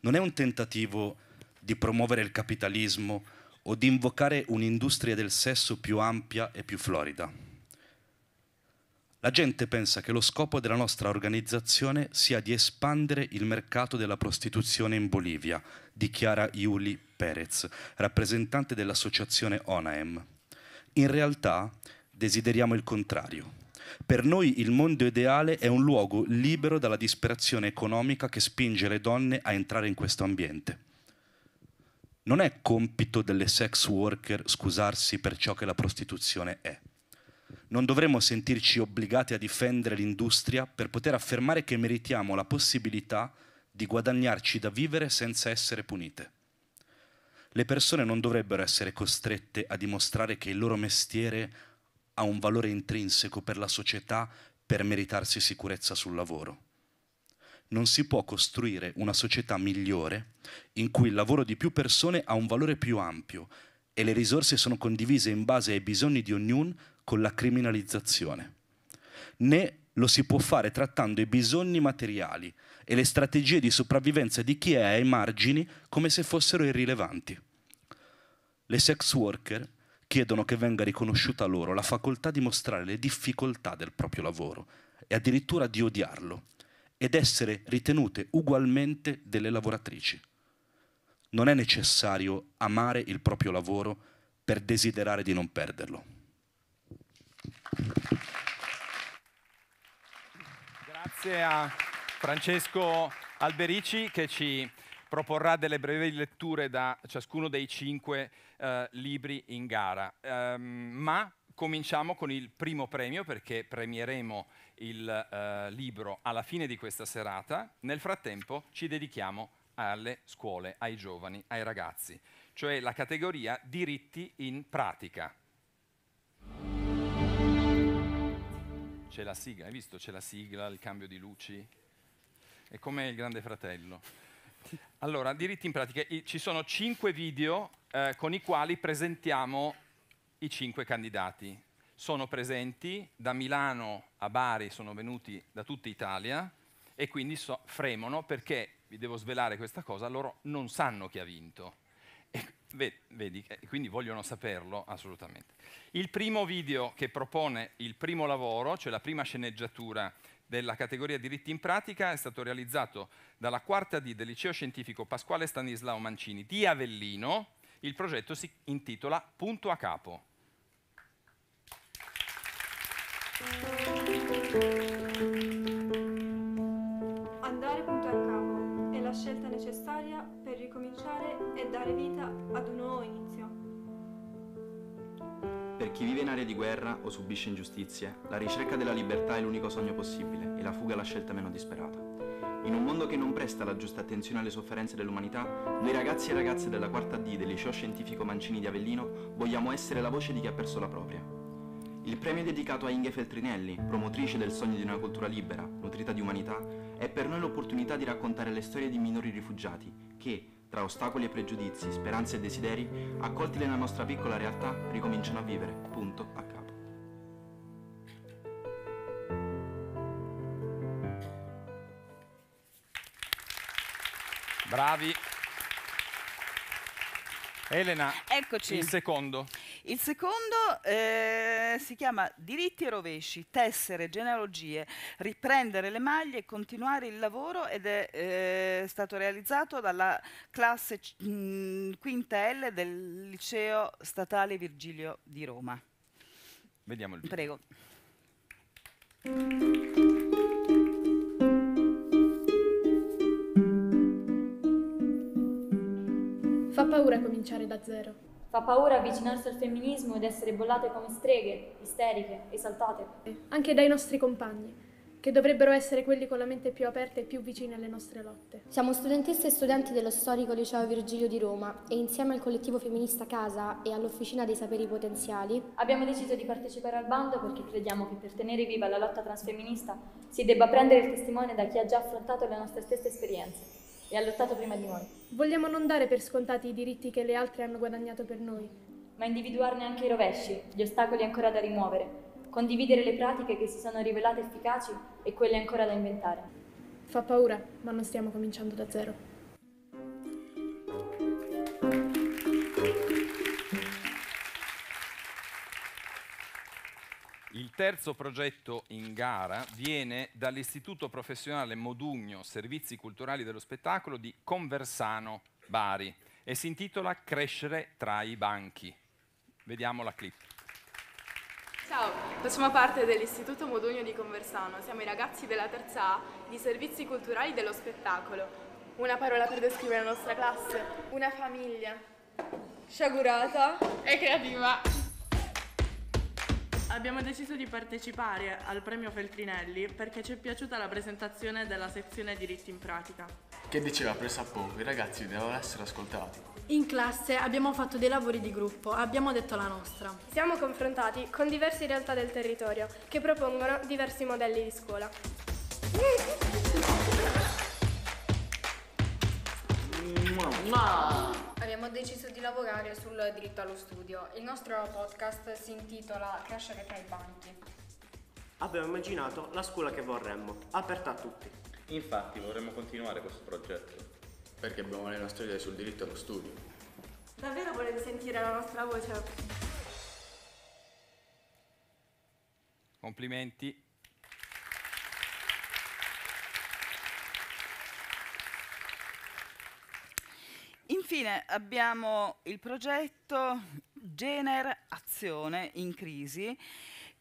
Speaker 7: Non è un tentativo di di promuovere il capitalismo o di invocare un'industria del sesso più ampia e più florida. La gente pensa che lo scopo della nostra organizzazione sia di espandere il mercato della prostituzione in Bolivia, dichiara Yuli Perez, rappresentante dell'associazione ONAEM. In realtà desideriamo il contrario. Per noi il mondo ideale è un luogo libero dalla disperazione economica che spinge le donne a entrare in questo ambiente non è compito delle sex worker scusarsi per ciò che la prostituzione è. Non dovremmo sentirci obbligati a difendere l'industria per poter affermare che meritiamo la possibilità di guadagnarci da vivere senza essere punite. Le persone non dovrebbero essere costrette a dimostrare che il loro mestiere ha un valore intrinseco per la società per meritarsi sicurezza sul lavoro non si può costruire una società migliore in cui il lavoro di più persone ha un valore più ampio e le risorse sono condivise in base ai bisogni di ognuno con la criminalizzazione. Né lo si può fare trattando i bisogni materiali e le strategie di sopravvivenza di chi è ai margini come se fossero irrilevanti. Le sex worker chiedono che venga riconosciuta loro la facoltà di mostrare le difficoltà del proprio lavoro e addirittura di odiarlo, ed essere ritenute ugualmente delle lavoratrici. Non è necessario amare il proprio lavoro per desiderare di non perderlo.
Speaker 4: Grazie a Francesco Alberici che ci proporrà delle brevi letture da ciascuno dei cinque eh, libri in gara. Um, ma cominciamo con il primo premio perché premieremo il uh, libro alla fine di questa serata, nel frattempo ci dedichiamo alle scuole, ai giovani, ai ragazzi, cioè la categoria diritti in pratica. C'è la sigla, hai visto? C'è la sigla, il cambio di luci. È come il grande fratello. Allora, diritti in pratica. I, ci sono cinque video eh, con i quali presentiamo i cinque candidati sono presenti, da Milano a Bari sono venuti da tutta Italia e quindi so, fremono perché, vi devo svelare questa cosa, loro non sanno chi ha vinto. E, vedi, quindi vogliono saperlo assolutamente. Il primo video che propone il primo lavoro, cioè la prima sceneggiatura della categoria diritti in pratica è stato realizzato dalla quarta D del liceo scientifico Pasquale Stanislao Mancini di Avellino. Il progetto si intitola Punto a capo.
Speaker 5: Andare punto al capo è la scelta necessaria per ricominciare e dare vita ad un nuovo inizio.
Speaker 7: Per chi vive in aree di guerra o subisce ingiustizie, la ricerca della libertà è l'unico sogno possibile e la fuga è la scelta meno disperata. In un mondo che non presta la giusta attenzione alle sofferenze dell'umanità, noi ragazzi e ragazze della quarta D del liceo scientifico Mancini di Avellino vogliamo essere la voce di chi ha perso la propria. Il premio dedicato a Inge Feltrinelli, promotrice del sogno di una cultura libera, nutrita di umanità, è per noi l'opportunità di raccontare le storie di minori rifugiati che, tra ostacoli e pregiudizi, speranze e desideri, accolti nella nostra piccola realtà, ricominciano a vivere. Punto a capo.
Speaker 4: Bravi. Elena, Eccoci. il secondo. Il
Speaker 6: secondo eh, si chiama Diritti e rovesci, tessere, genealogie, riprendere le maglie e continuare il lavoro ed è eh, stato realizzato dalla classe mm, quinta L del Liceo Statale Virgilio di Roma. Vediamo il video. Prego.
Speaker 5: Fa paura cominciare da zero.
Speaker 8: Fa paura avvicinarsi al femminismo ed essere bollate come streghe, isteriche, esaltate.
Speaker 5: Anche dai nostri compagni, che dovrebbero essere quelli con la mente più aperta e più vicina alle nostre lotte. Siamo studentesse e studenti dello storico liceo Virgilio di Roma e insieme al collettivo femminista Casa e all'Officina dei Saperi Potenziali abbiamo deciso di partecipare al bando perché crediamo che per
Speaker 9: tenere viva la lotta transfemminista
Speaker 5: si debba prendere il testimone
Speaker 9: da chi ha già affrontato le nostre stesse esperienze e ha lottato prima di noi.
Speaker 5: Vogliamo non dare per scontati i diritti che le altre hanno guadagnato per noi, ma individuarne anche i rovesci,
Speaker 8: gli ostacoli ancora da rimuovere, condividere le pratiche che si sono rivelate efficaci e quelle ancora da inventare.
Speaker 5: Fa paura, ma non stiamo cominciando da zero.
Speaker 4: Il terzo progetto in gara viene dall'Istituto Professionale Modugno Servizi Culturali dello Spettacolo di Conversano, Bari, e si intitola Crescere tra i banchi. Vediamo la clip.
Speaker 1: Ciao, facciamo parte dell'Istituto Modugno di Conversano, siamo i ragazzi della terza A di Servizi Culturali dello Spettacolo. Una parola per descrivere la nostra classe? Una
Speaker 5: famiglia. Sciagurata. E creativa
Speaker 10: abbiamo deciso di partecipare al premio Feltrinelli perché ci è piaciuta la presentazione
Speaker 5: della sezione diritti in pratica.
Speaker 6: Che diceva presa a poco, i ragazzi devono essere ascoltati.
Speaker 5: In classe abbiamo fatto dei lavori di gruppo, abbiamo detto la nostra. Siamo confrontati con diverse realtà del territorio che propongono diversi modelli di scuola.
Speaker 8: Ma...
Speaker 5: Abbiamo deciso di lavorare sul diritto allo studio. Il nostro podcast si intitola
Speaker 11: Crescere tra i banchi.
Speaker 7: Abbiamo immaginato la scuola che vorremmo, aperta a tutti. Infatti vorremmo continuare questo progetto. Perché abbiamo le nostre idee sul diritto allo studio.
Speaker 5: Davvero volete sentire la nostra voce?
Speaker 4: Complimenti.
Speaker 6: Infine abbiamo il progetto Gener Azione in crisi,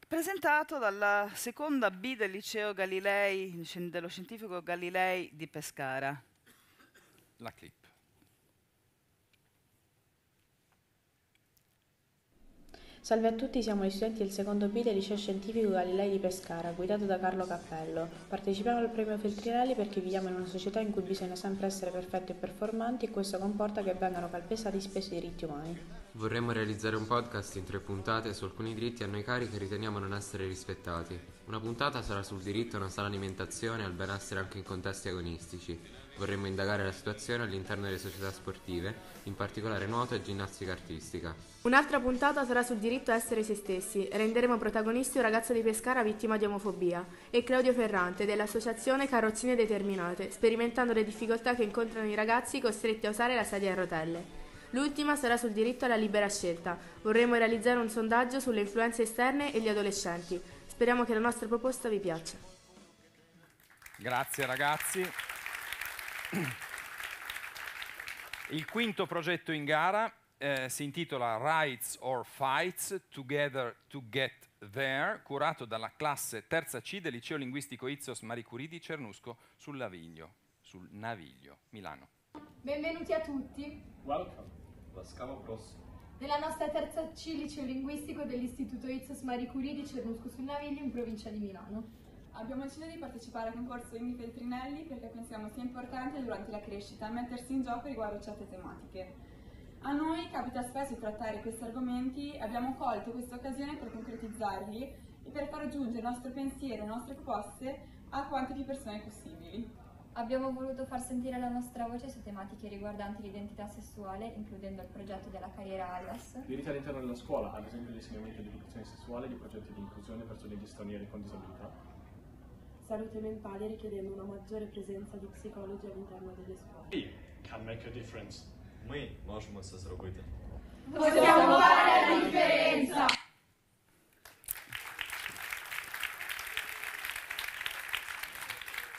Speaker 6: presentato dalla seconda B del liceo Galilei, dello scientifico Galilei di Pescara.
Speaker 4: La clip.
Speaker 1: Salve a tutti, siamo gli studenti del secondo B del liceo scientifico Galilei di Pescara, guidato da Carlo Cappello. Partecipiamo al premio Feltrinelli perché viviamo in una società in cui bisogna sempre essere perfetti e performanti e questo comporta che vengano calpestati spesso i diritti umani.
Speaker 4: Vorremmo realizzare un podcast in tre puntate su alcuni diritti a noi cari che riteniamo non essere rispettati. Una puntata sarà sul diritto a una sana alimentazione e al benessere anche in contesti agonistici. Vorremmo indagare la situazione all'interno delle società sportive, in particolare nuoto e ginnastica artistica.
Speaker 5: Un'altra puntata sarà sul diritto a essere se stessi. Renderemo protagonisti un ragazzo di Pescara vittima di omofobia e Claudio Ferrante dell'associazione Carrozzine Determinate, sperimentando le difficoltà che incontrano i ragazzi costretti a usare la sedia a rotelle. L'ultima sarà sul diritto alla libera scelta. Vorremmo realizzare un sondaggio sulle influenze esterne e gli adolescenti. Speriamo che la nostra proposta vi piaccia.
Speaker 4: Grazie ragazzi. Il quinto progetto in gara eh, si intitola Rights or Fights Together to Get There, curato dalla classe terza C del liceo linguistico Izzos Maricuri di Cernusco sul Naviglio, sul Naviglio, Milano.
Speaker 5: Benvenuti a tutti.
Speaker 4: Welcome. Lascamo prossimo.
Speaker 5: Della nostra terza C liceo linguistico dell'Istituto Izzos Maricuri di Cernusco sul Naviglio in provincia di Milano. Abbiamo deciso di partecipare al concorso Imi Feltrinelli perché pensiamo sia importante durante la crescita mettersi in gioco riguardo certe tematiche. A noi capita spesso trattare questi argomenti e abbiamo colto questa occasione per concretizzarli e per far giungere il nostro pensiero e le nostre proposte a quante più persone possibili.
Speaker 12: Abbiamo voluto far sentire la nostra voce su tematiche riguardanti l'identità sessuale, includendo il progetto della carriera ALAS.
Speaker 8: Diritti all'interno della scuola, ad esempio l'insegnamento di educazione sessuale, di progetti di inclusione per studenti stranieri con disabilità
Speaker 1: salute mentale richiedendo una maggiore presenza di psicologi all'interno delle scuole.
Speaker 7: We can make a difference. Ми можемо це зробити. Possiamo fare
Speaker 1: la differenza!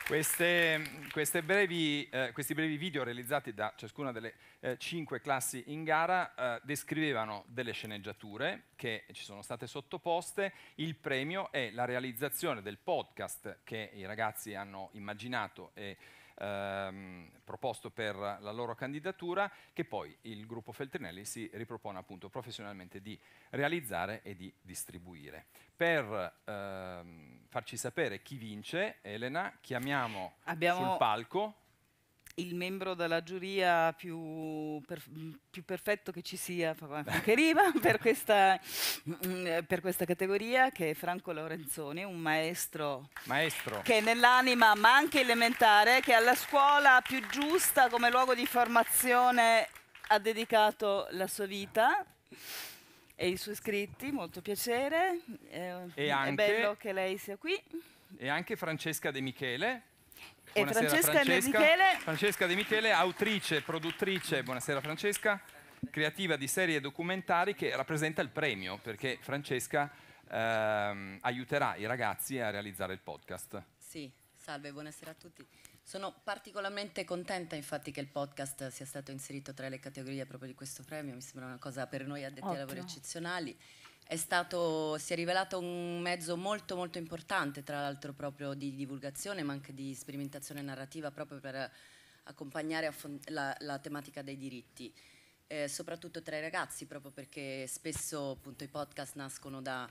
Speaker 4: Queste, queste brevi, eh, questi brevi video realizzati da ciascuna delle eh, cinque classi in gara eh, descrivevano delle sceneggiature che ci sono state sottoposte, il premio è la realizzazione del podcast che i ragazzi hanno immaginato e ehm, proposto per la loro candidatura che poi il gruppo Feltrinelli si ripropone appunto professionalmente di realizzare e di distribuire. Per ehm, farci sapere chi vince, Elena, chiamiamo Abbiamo sul palco
Speaker 6: il membro della giuria più, per, più perfetto che ci sia, che arriva per, questa, mm, per questa, categoria, che è Franco Lorenzoni, un maestro,
Speaker 4: maestro. che
Speaker 6: nell'anima, ma anche elementare, che alla scuola più giusta come luogo di formazione ha dedicato la sua vita e i suoi scritti, molto piacere, eh, e anche, è bello che lei sia qui.
Speaker 4: E anche Francesca De Michele,
Speaker 6: e Francesca, Francesca, Michele.
Speaker 4: Francesca Di Michele, autrice, produttrice, buonasera Francesca, creativa di serie e documentari che rappresenta il premio, perché Francesca ehm, aiuterà i ragazzi a realizzare il podcast.
Speaker 13: Sì, salve, buonasera a tutti. Sono particolarmente contenta infatti che il podcast sia stato inserito tra le categorie proprio di questo premio, mi sembra una cosa per noi addetti ai lavori eccezionali è stato, si è rivelato un mezzo molto molto importante, tra l'altro proprio di divulgazione, ma anche di sperimentazione narrativa, proprio per accompagnare la, la tematica dei diritti. Eh, soprattutto tra i ragazzi, proprio perché spesso appunto, i podcast nascono da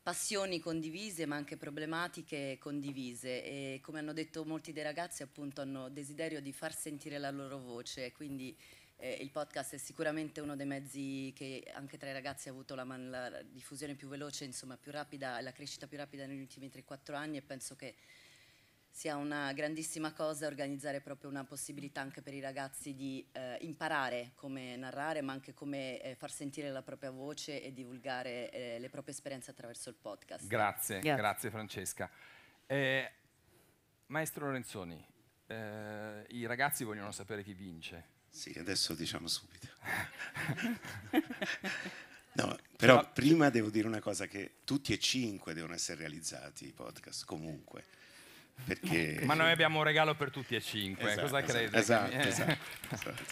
Speaker 13: passioni condivise, ma anche problematiche condivise e come hanno detto molti dei ragazzi, appunto, hanno desiderio di far sentire la loro voce, quindi eh, il podcast è sicuramente uno dei mezzi che anche tra i ragazzi ha avuto la, man- la diffusione più veloce, insomma più rapida, la crescita più rapida negli ultimi 3-4 anni e penso che sia una grandissima cosa organizzare proprio una possibilità anche per i ragazzi di eh, imparare come narrare, ma anche come eh, far sentire la propria voce e divulgare eh, le proprie esperienze attraverso il
Speaker 14: podcast. Grazie, grazie,
Speaker 4: grazie Francesca. Eh, maestro Lorenzoni, eh, i ragazzi vogliono sapere chi vince.
Speaker 14: Sì, adesso diciamo subito. no, però Ma... prima devo dire una cosa che tutti e cinque devono essere realizzati i podcast, comunque. Perché... Ma noi
Speaker 4: abbiamo un regalo per tutti e cinque, esatto, cosa esatto. credi? Esatto, che... Eh. Esatto,
Speaker 14: esatto,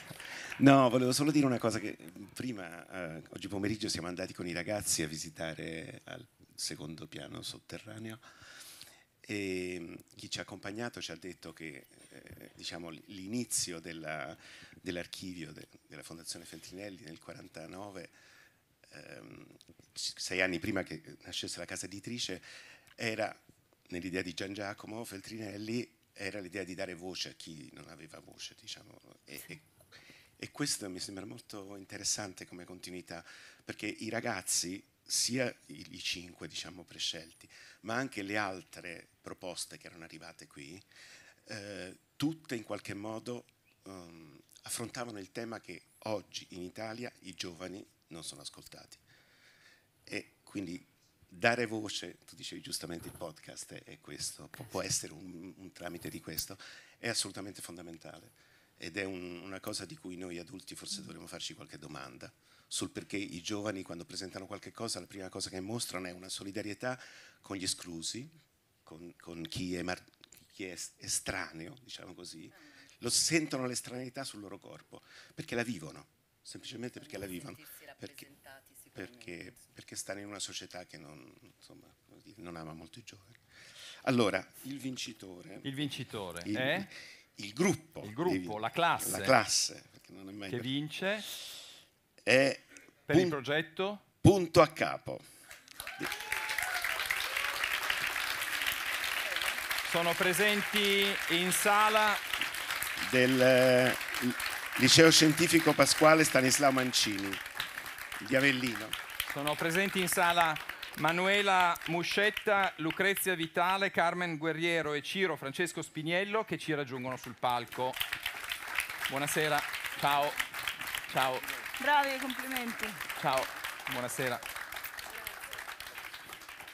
Speaker 14: No, volevo solo dire una cosa che prima, eh, oggi pomeriggio siamo andati con i ragazzi a visitare al secondo piano sotterraneo e ehm, chi ci ha accompagnato ci ha detto che eh, diciamo, l'inizio dell'archivio de, della Fondazione Feltrinelli nel 1949, ehm, sei anni prima che nascesse la casa editrice, era nell'idea di Gian Giacomo Feltrinelli era l'idea di dare voce a chi non aveva voce, diciamo, e, e, e questo mi sembra molto interessante come continuità, perché i ragazzi sia i, i cinque diciamo, prescelti, ma anche le altre proposte che erano arrivate qui, eh, tutte in qualche modo um, affrontavano il tema che oggi in Italia i giovani non sono ascoltati. E quindi dare voce, tu dicevi giustamente il podcast è questo, può essere un, un tramite di questo, è assolutamente fondamentale ed è un, una cosa di cui noi adulti forse dovremmo farci qualche domanda sul perché i giovani quando presentano qualche cosa la prima cosa che mostrano è una solidarietà con gli esclusi, con, con chi, è mar- chi, è estraneo, diciamo così, lo sentono l'estraneità sul loro corpo, perché la vivono, semplicemente perché la vivono, perché, perché, perché stanno in una società che non, insomma, non ama molto i giovani. Allora, il vincitore. Il vincitore il, è? Eh? Il gruppo. Il gruppo, la classe. La classe, perché non è mai... Che vince? è per il progetto punto a capo.
Speaker 4: Sono presenti in sala
Speaker 14: del eh, liceo scientifico Pasquale Stanislao Mancini di Avellino.
Speaker 4: Sono presenti in sala Manuela Muscetta, Lucrezia Vitale, Carmen Guerriero e Ciro Francesco Spiniello che ci raggiungono sul palco. Buonasera, ciao. ciao. Bravi, complimenti. Ciao, buonasera.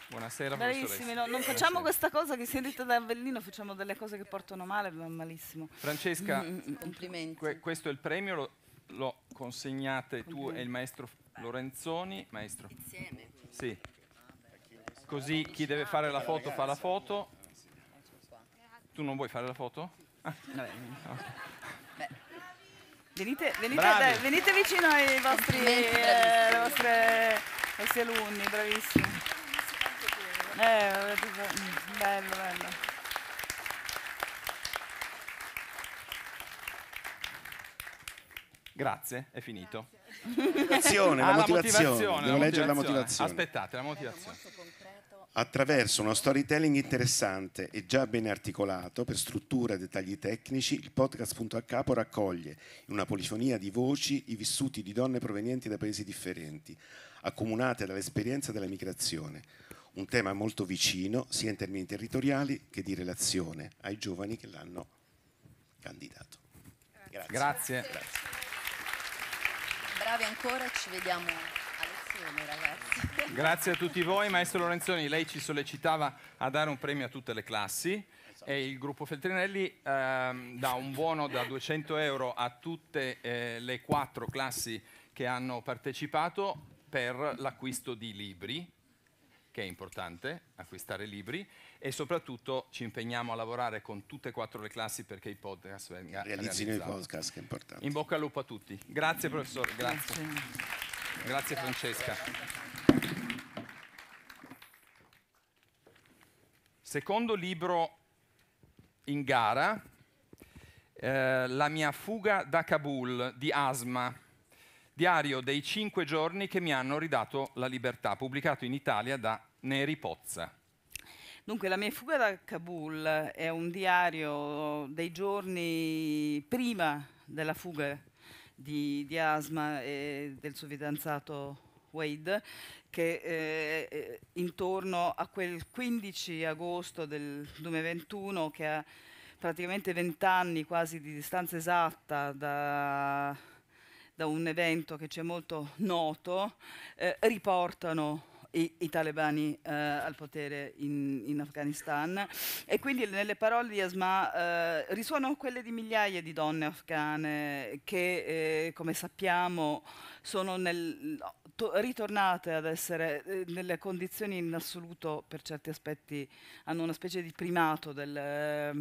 Speaker 4: Buonasera, Bravissimi, no, non facciamo Buonasera. questa
Speaker 6: cosa che si è detta da Avellino, facciamo delle cose che portano male, ma malissimo. Francesca, mm, mm, mm, complimenti.
Speaker 4: Que questo è il premio, lo, lo consegnate tu e il maestro Lorenzoni. Maestro. Insieme. Sì. Così chi deve fare la foto fa la foto. Tu non vuoi fare la foto? Ah. No, okay.
Speaker 6: Venite, venite, dai, venite vicino ai vostri, eh, vostre, vostri alunni, bravissimi.
Speaker 1: Eh, bello, bello.
Speaker 4: Grazie, è finito. Grazie. Ah, la, motivazione, la motivazione, Devo leggere la motivazione. Aspettate, la motivazione
Speaker 14: attraverso uno storytelling interessante e già ben articolato per struttura e dettagli tecnici, il podcast Punto a Capo raccoglie in una polifonia di voci i vissuti di donne provenienti da paesi differenti, accomunate dall'esperienza della migrazione, un tema molto vicino sia in termini territoriali che di relazione ai giovani che l'hanno candidato. Grazie. Grazie.
Speaker 4: Grazie. Grazie.
Speaker 13: Bravi ancora, ci vediamo
Speaker 4: Grazie a tutti voi. Maestro Lorenzoni, lei ci sollecitava a dare un premio a tutte le classi e il gruppo Feltrinelli ehm, dà un buono da 200 euro a tutte eh, le quattro classi che hanno partecipato per l'acquisto di libri che è importante, acquistare libri e soprattutto ci impegniamo a lavorare con tutte e quattro le classi perché i podcast vengano realizzati. Realizzino i
Speaker 14: podcast, che è importante. In
Speaker 1: bocca
Speaker 4: al lupo a tutti. Grazie professore, grazie. grazie. Grazie Francesca. Secondo libro in gara, eh, La mia fuga da Kabul di Asma, diario dei cinque giorni che mi hanno ridato la libertà, pubblicato in Italia da Neri Pozza.
Speaker 6: Dunque, la mia fuga da Kabul è un diario dei giorni prima della fuga di, di asma e del suo fidanzato Wade, che eh, eh intorno a quel 15 agosto del 2021, che ha praticamente 20 anni quasi di distanza esatta da, da un evento che ci è molto noto, eh, riportano i, i talebani eh, al potere in, in, Afghanistan. E quindi nelle parole di Asma eh, risuonano quelle di migliaia di donne afghane che, eh, come sappiamo, sono nel, ritornate ad essere eh, nelle condizioni in assoluto, per certi aspetti, hanno una specie di primato del, eh,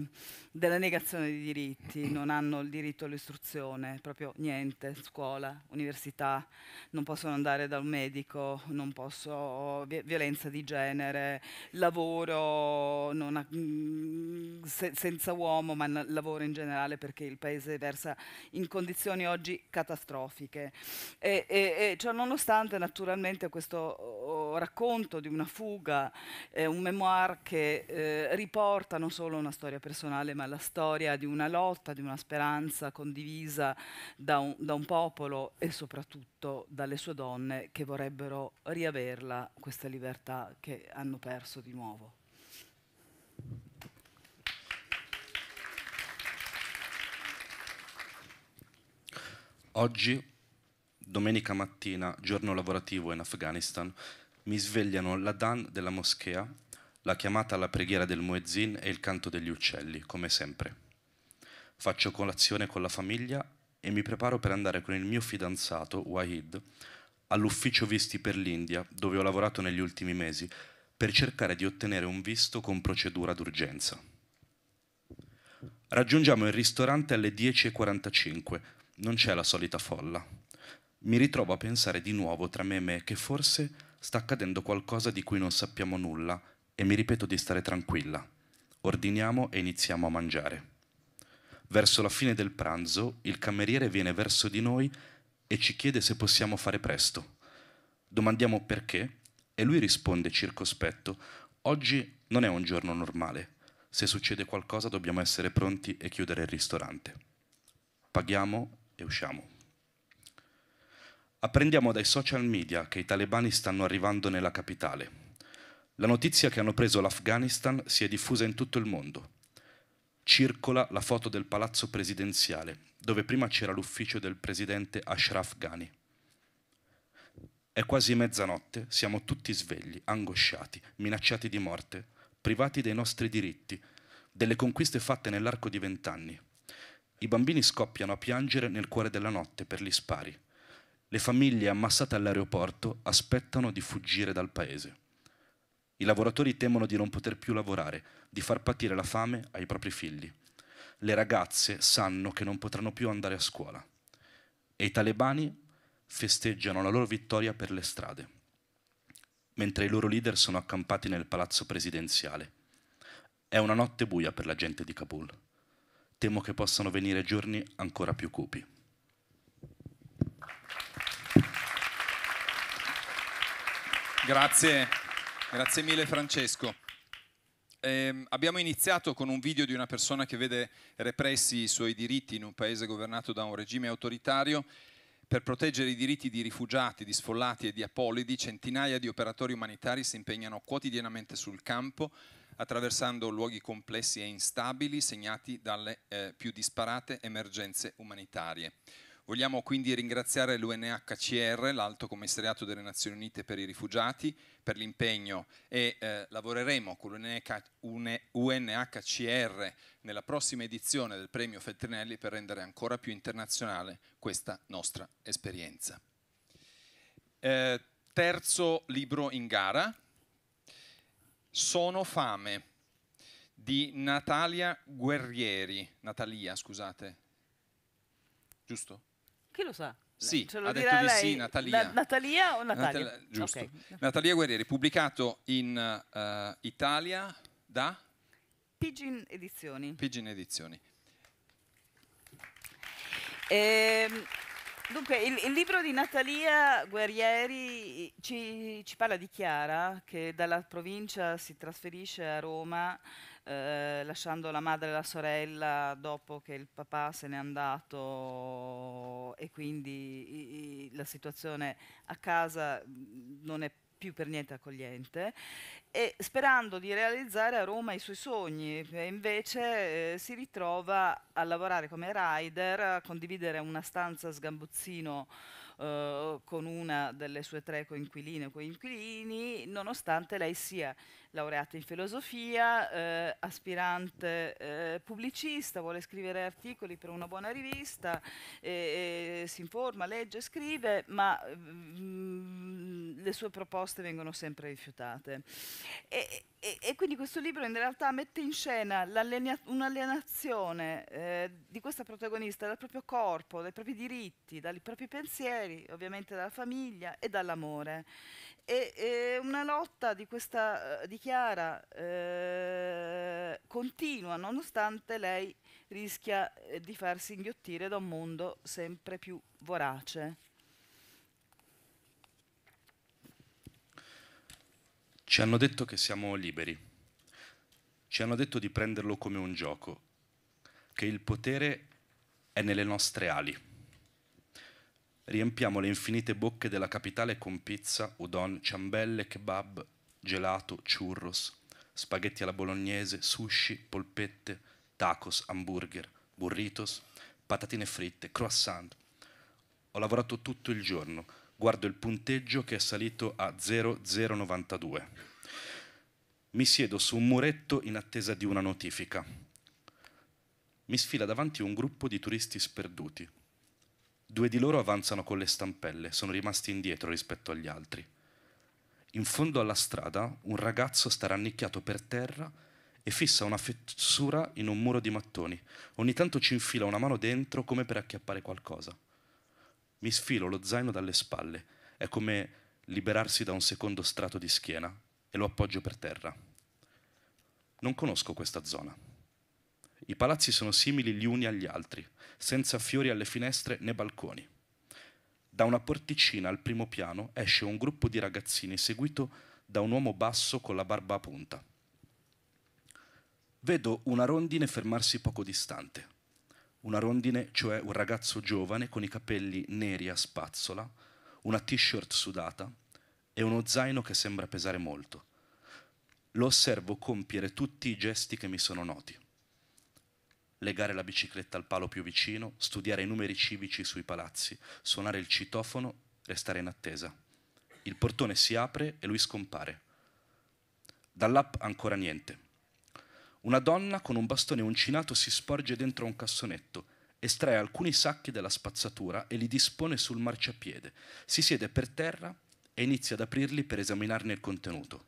Speaker 6: della negazione di diritti, non hanno il diritto all'istruzione, proprio niente, scuola, università, non possono andare da un medico, non posso, vi violenza di genere, lavoro ha, mh, mm, se senza uomo, ma lavoro in generale perché il paese versa in condizioni oggi catastrofiche. E, e, e cioè, nonostante importante naturalmente questo racconto di una fuga, eh, un memoir che eh, riporta non solo una storia personale, ma la storia di una lotta, di una speranza condivisa da un, da un popolo e soprattutto dalle sue donne che vorrebbero riaverla, questa libertà che hanno perso di nuovo.
Speaker 7: Oggi domenica mattina, giorno lavorativo in Afghanistan, mi svegliano l'Adan della moschea, la chiamata alla preghiera del Muezzin e il canto degli uccelli, come sempre. Faccio colazione con la famiglia e mi preparo per andare con il mio fidanzato, Wahid, all'ufficio visti per l'India, dove ho lavorato negli ultimi mesi, per cercare di ottenere un visto con procedura d'urgenza. Raggiungiamo il ristorante alle 10.45, non c'è la solita folla mi ritrovo a pensare di nuovo tra me e me che forse sta accadendo qualcosa di cui non sappiamo nulla e mi ripeto di stare tranquilla. Ordiniamo e iniziamo a mangiare. Verso la fine del pranzo il cameriere viene verso di noi e ci chiede se possiamo fare presto. Domandiamo perché e lui risponde circospetto, oggi non è un giorno normale, se succede qualcosa dobbiamo essere pronti e chiudere il ristorante. Paghiamo e usciamo. Apprendiamo dai social media che i talebani stanno arrivando nella capitale. La notizia che hanno preso l'Afghanistan si è diffusa in tutto il mondo. Circola la foto del palazzo presidenziale, dove prima c'era l'ufficio del presidente Ashraf Ghani. È quasi mezzanotte, siamo tutti svegli, angosciati, minacciati di morte, privati dei nostri diritti, delle conquiste fatte nell'arco di vent'anni. I bambini scoppiano a piangere nel cuore della notte per gli spari. Le famiglie ammassate all'aeroporto aspettano di fuggire dal paese. I lavoratori temono di non poter più lavorare, di far patire la fame ai propri figli. Le ragazze sanno che non potranno più andare a scuola. E i talebani festeggiano la loro vittoria per le strade, mentre i loro leader sono accampati nel palazzo presidenziale. È una notte buia per la gente di Kabul. Temo che possano venire giorni ancora più cupi.
Speaker 4: Grazie, grazie mille Francesco. Eh, abbiamo iniziato con un video di una persona che vede repressi i suoi diritti in un paese governato da un regime autoritario. Per proteggere i diritti di rifugiati, di sfollati e di apolidi, centinaia di operatori umanitari si impegnano quotidianamente sul campo, attraversando luoghi complessi e instabili segnati dalle eh, più disparate emergenze umanitarie. Vogliamo quindi ringraziare l'UNHCR, l'Alto Commissariato delle Nazioni Unite per i Rifugiati, per l'impegno e eh, lavoreremo con l'UNHCR nella prossima edizione del premio Feltrinelli per rendere ancora più internazionale questa nostra esperienza. Eh, terzo libro in gara, Sono fame di Natalia Guerrieri, Natalia, scusate, giusto? Chi lo sa? Sì, Ce lo ha detto di lei, sì Natalia. Na-
Speaker 6: Natalia o Natalia? Natal- giusto. Okay.
Speaker 4: Natalia Guerrieri, pubblicato in uh, Italia da? Pigeon Edizioni. Pigeon Edizioni.
Speaker 6: Ehm, dunque, il, il, libro di Natalia Guerrieri ci, ci parla di Chiara che dalla provincia si trasferisce a Roma eh, lasciando la madre e la sorella dopo che il papà se n'è andato e quindi i, i, la situazione a casa mm, non è più per niente accogliente e sperando di realizzare a Roma i suoi sogni e invece eh, si ritrova a lavorare come rider, a condividere una stanza sgambuzzino eh, con una delle sue tre coinquiline o coinquilini nonostante lei sia laureata in filosofia, eh, aspirante eh, pubblicista, vuole scrivere articoli per una buona rivista, eh, eh si informa, legge, scrive, ma mh, mm, le sue proposte vengono sempre rifiutate. E, e, e, quindi questo libro in realtà mette in scena un'alienazione eh, di questa protagonista dal proprio corpo, dai propri diritti, dai propri pensieri, ovviamente dalla famiglia e dall'amore è, è una lotta di questa eh, di Chiara eh, continua, nonostante lei rischia eh, di farsi inghiottire da un mondo sempre più vorace.
Speaker 7: Ci hanno detto che siamo liberi, ci hanno detto di prenderlo come un gioco, che il potere è nelle nostre ali riempiamo le infinite bocche della capitale con pizza, udon, ciambelle, kebab, gelato, churros, spaghetti alla bolognese, sushi, polpette, tacos, hamburger, burritos, patatine fritte, croissant. Ho lavorato tutto il giorno, guardo il punteggio che è salito a 0092. Mi siedo su un muretto in attesa di una notifica. Mi sfila davanti un gruppo di turisti sperduti, Due di loro avanzano con le stampelle, sono rimasti indietro rispetto agli altri. In fondo alla strada un ragazzo sta rannicchiato per terra e fissa una fessura in un muro di mattoni. Ogni tanto ci infila una mano dentro come per acchiappare qualcosa. Mi sfilo lo zaino dalle spalle. È come liberarsi da un secondo strato di schiena e lo appoggio per terra. Non conosco questa zona. I palazzi sono simili gli uni agli altri, senza fiori alle finestre né balconi. Da una porticina al primo piano esce un gruppo di ragazzini seguito da un uomo basso con la barba a punta. Vedo una rondine fermarsi poco distante. Una rondine, cioè un ragazzo giovane con i capelli neri a spazzola, una t-shirt sudata e uno zaino che sembra pesare molto. Lo osservo compiere tutti i gesti che mi sono noti legare la bicicletta al palo più vicino, studiare i numeri civici sui palazzi, suonare il citofono, restare in attesa. Il portone si apre e lui scompare. Dall'app ancora niente. Una donna con un bastone uncinato si sporge dentro un cassonetto, estrae alcuni sacchi della spazzatura e li dispone sul marciapiede. Si siede per terra e inizia ad aprirli per esaminarne il contenuto.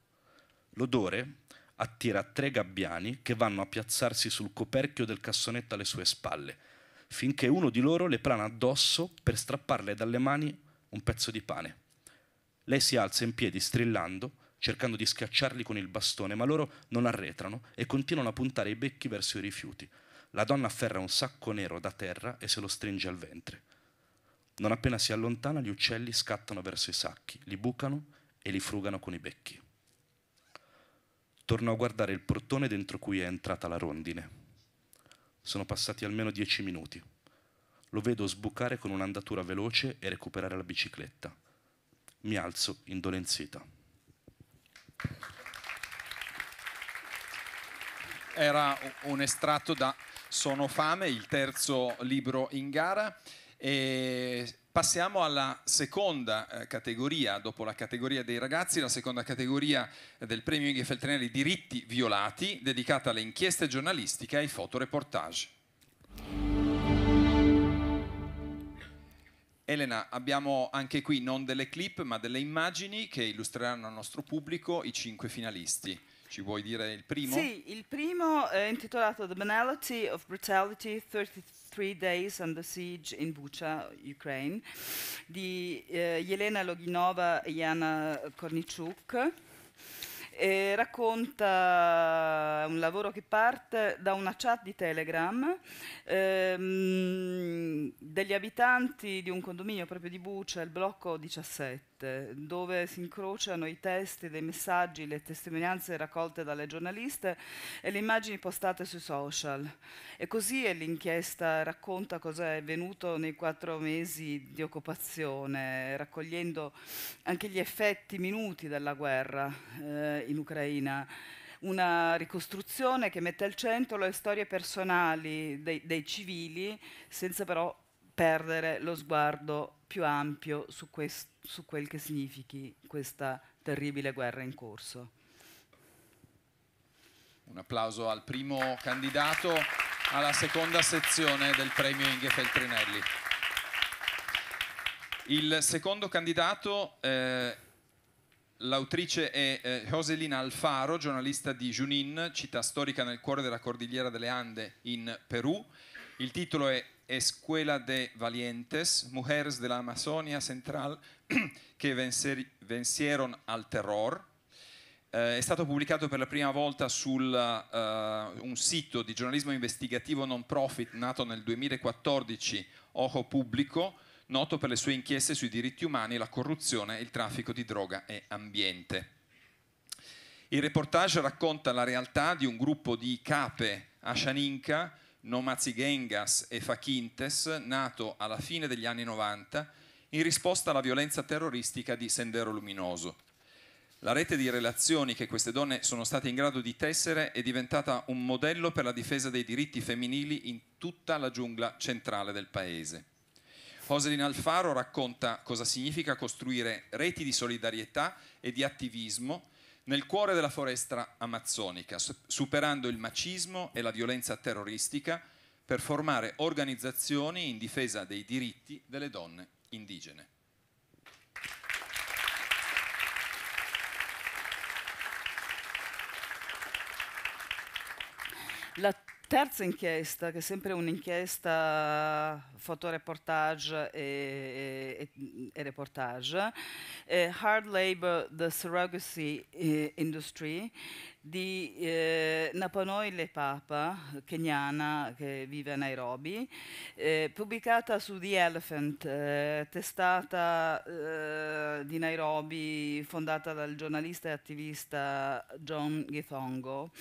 Speaker 7: L'odore attira tre gabbiani che vanno a piazzarsi sul coperchio del cassonetto alle sue spalle, finché uno di loro le plana addosso per strapparle dalle mani un pezzo di pane. Lei si alza in piedi strillando, cercando di schiacciarli con il bastone, ma loro non arretrano e continuano a puntare i becchi verso i rifiuti. La donna afferra un sacco nero da terra e se lo stringe al ventre. Non appena si allontana, gli uccelli scattano verso i sacchi, li bucano e li frugano con i becchi tornò a guardare il portone dentro cui è entrata la rondine. Sono passati almeno dieci minuti. Lo vedo sbucare con un'andatura veloce e recuperare la bicicletta. Mi alzo indolenzita.
Speaker 4: Era un estratto da Sono fame, il terzo libro in gara e Passiamo alla seconda eh, categoria, dopo la categoria dei ragazzi, la seconda categoria del premio Inge Feltrinelli Diritti violati, dedicata alle inchieste giornalistiche e ai fotoreportage. Elena, abbiamo anche qui non delle clip ma delle immagini che illustreranno al nostro pubblico i cinque finalisti. Ci vuoi dire il primo? Sì,
Speaker 6: il primo è intitolato The Banality of Brutality 33 Three Days on the Siege in Bucha, Ukraine, di eh, Yelena Loginova e Jana Kornichuk. E racconta un lavoro che parte da una chat di Telegram ehm, degli abitanti di un condominio proprio di Bucha, il blocco 17 aperte, dove si incrociano i testi dei messaggi, le testimonianze raccolte dalle giornaliste e le immagini postate sui social. E così l'inchiesta racconta cosa è avvenuto nei quattro mesi di occupazione, raccogliendo anche gli effetti minuti della guerra eh, in Ucraina una ricostruzione che mette al centro le storie personali dei, dei, civili senza però perdere lo sguardo più ampio su, su quel che significhi questa terribile guerra in corso.
Speaker 4: Un applauso al primo candidato alla seconda sezione del premio Inge Feltrinelli. Il secondo candidato, eh, l'autrice è eh, Joselina Alfaro, giornalista di Junin, città storica nel cuore della Cordigliera delle Ande in Perù. Il titolo è Escuela de Valientes, mujeres de la Amazonia Central che vencieron al terror. Eh, è stato pubblicato per la prima volta su uh, eh, un sito di giornalismo investigativo non profit nato nel 2014, Ojo Pubblico, noto per le sue inchieste sui diritti umani, la corruzione, il traffico di droga e ambiente. Il reportage racconta la realtà di un gruppo di cape ashaninka Nomazigengas e Fakintes, nato alla fine degli anni 90 in risposta alla violenza terroristica di Sendero Luminoso. La rete di relazioni che queste donne sono state in grado di tessere è diventata un modello per la difesa dei diritti femminili in tutta la giungla centrale del paese. Joselin Alfaro racconta cosa significa costruire reti di solidarietà e di attivismo nel cuore della foresta amazzonica, superando il macismo e la violenza terroristica per formare organizzazioni in difesa dei diritti delle donne indigene.
Speaker 6: La terza inchiesta, che è sempre un'inchiesta fotoreportage e, e, e reportage, è eh, Hard Labor, The Surrogacy eh, Industry, di eh, Napanoi Le Papa, keniana che vive a Nairobi, eh, pubblicata su The Elephant, eh, testata eh, di Nairobi fondata dal giornalista e attivista John Githongo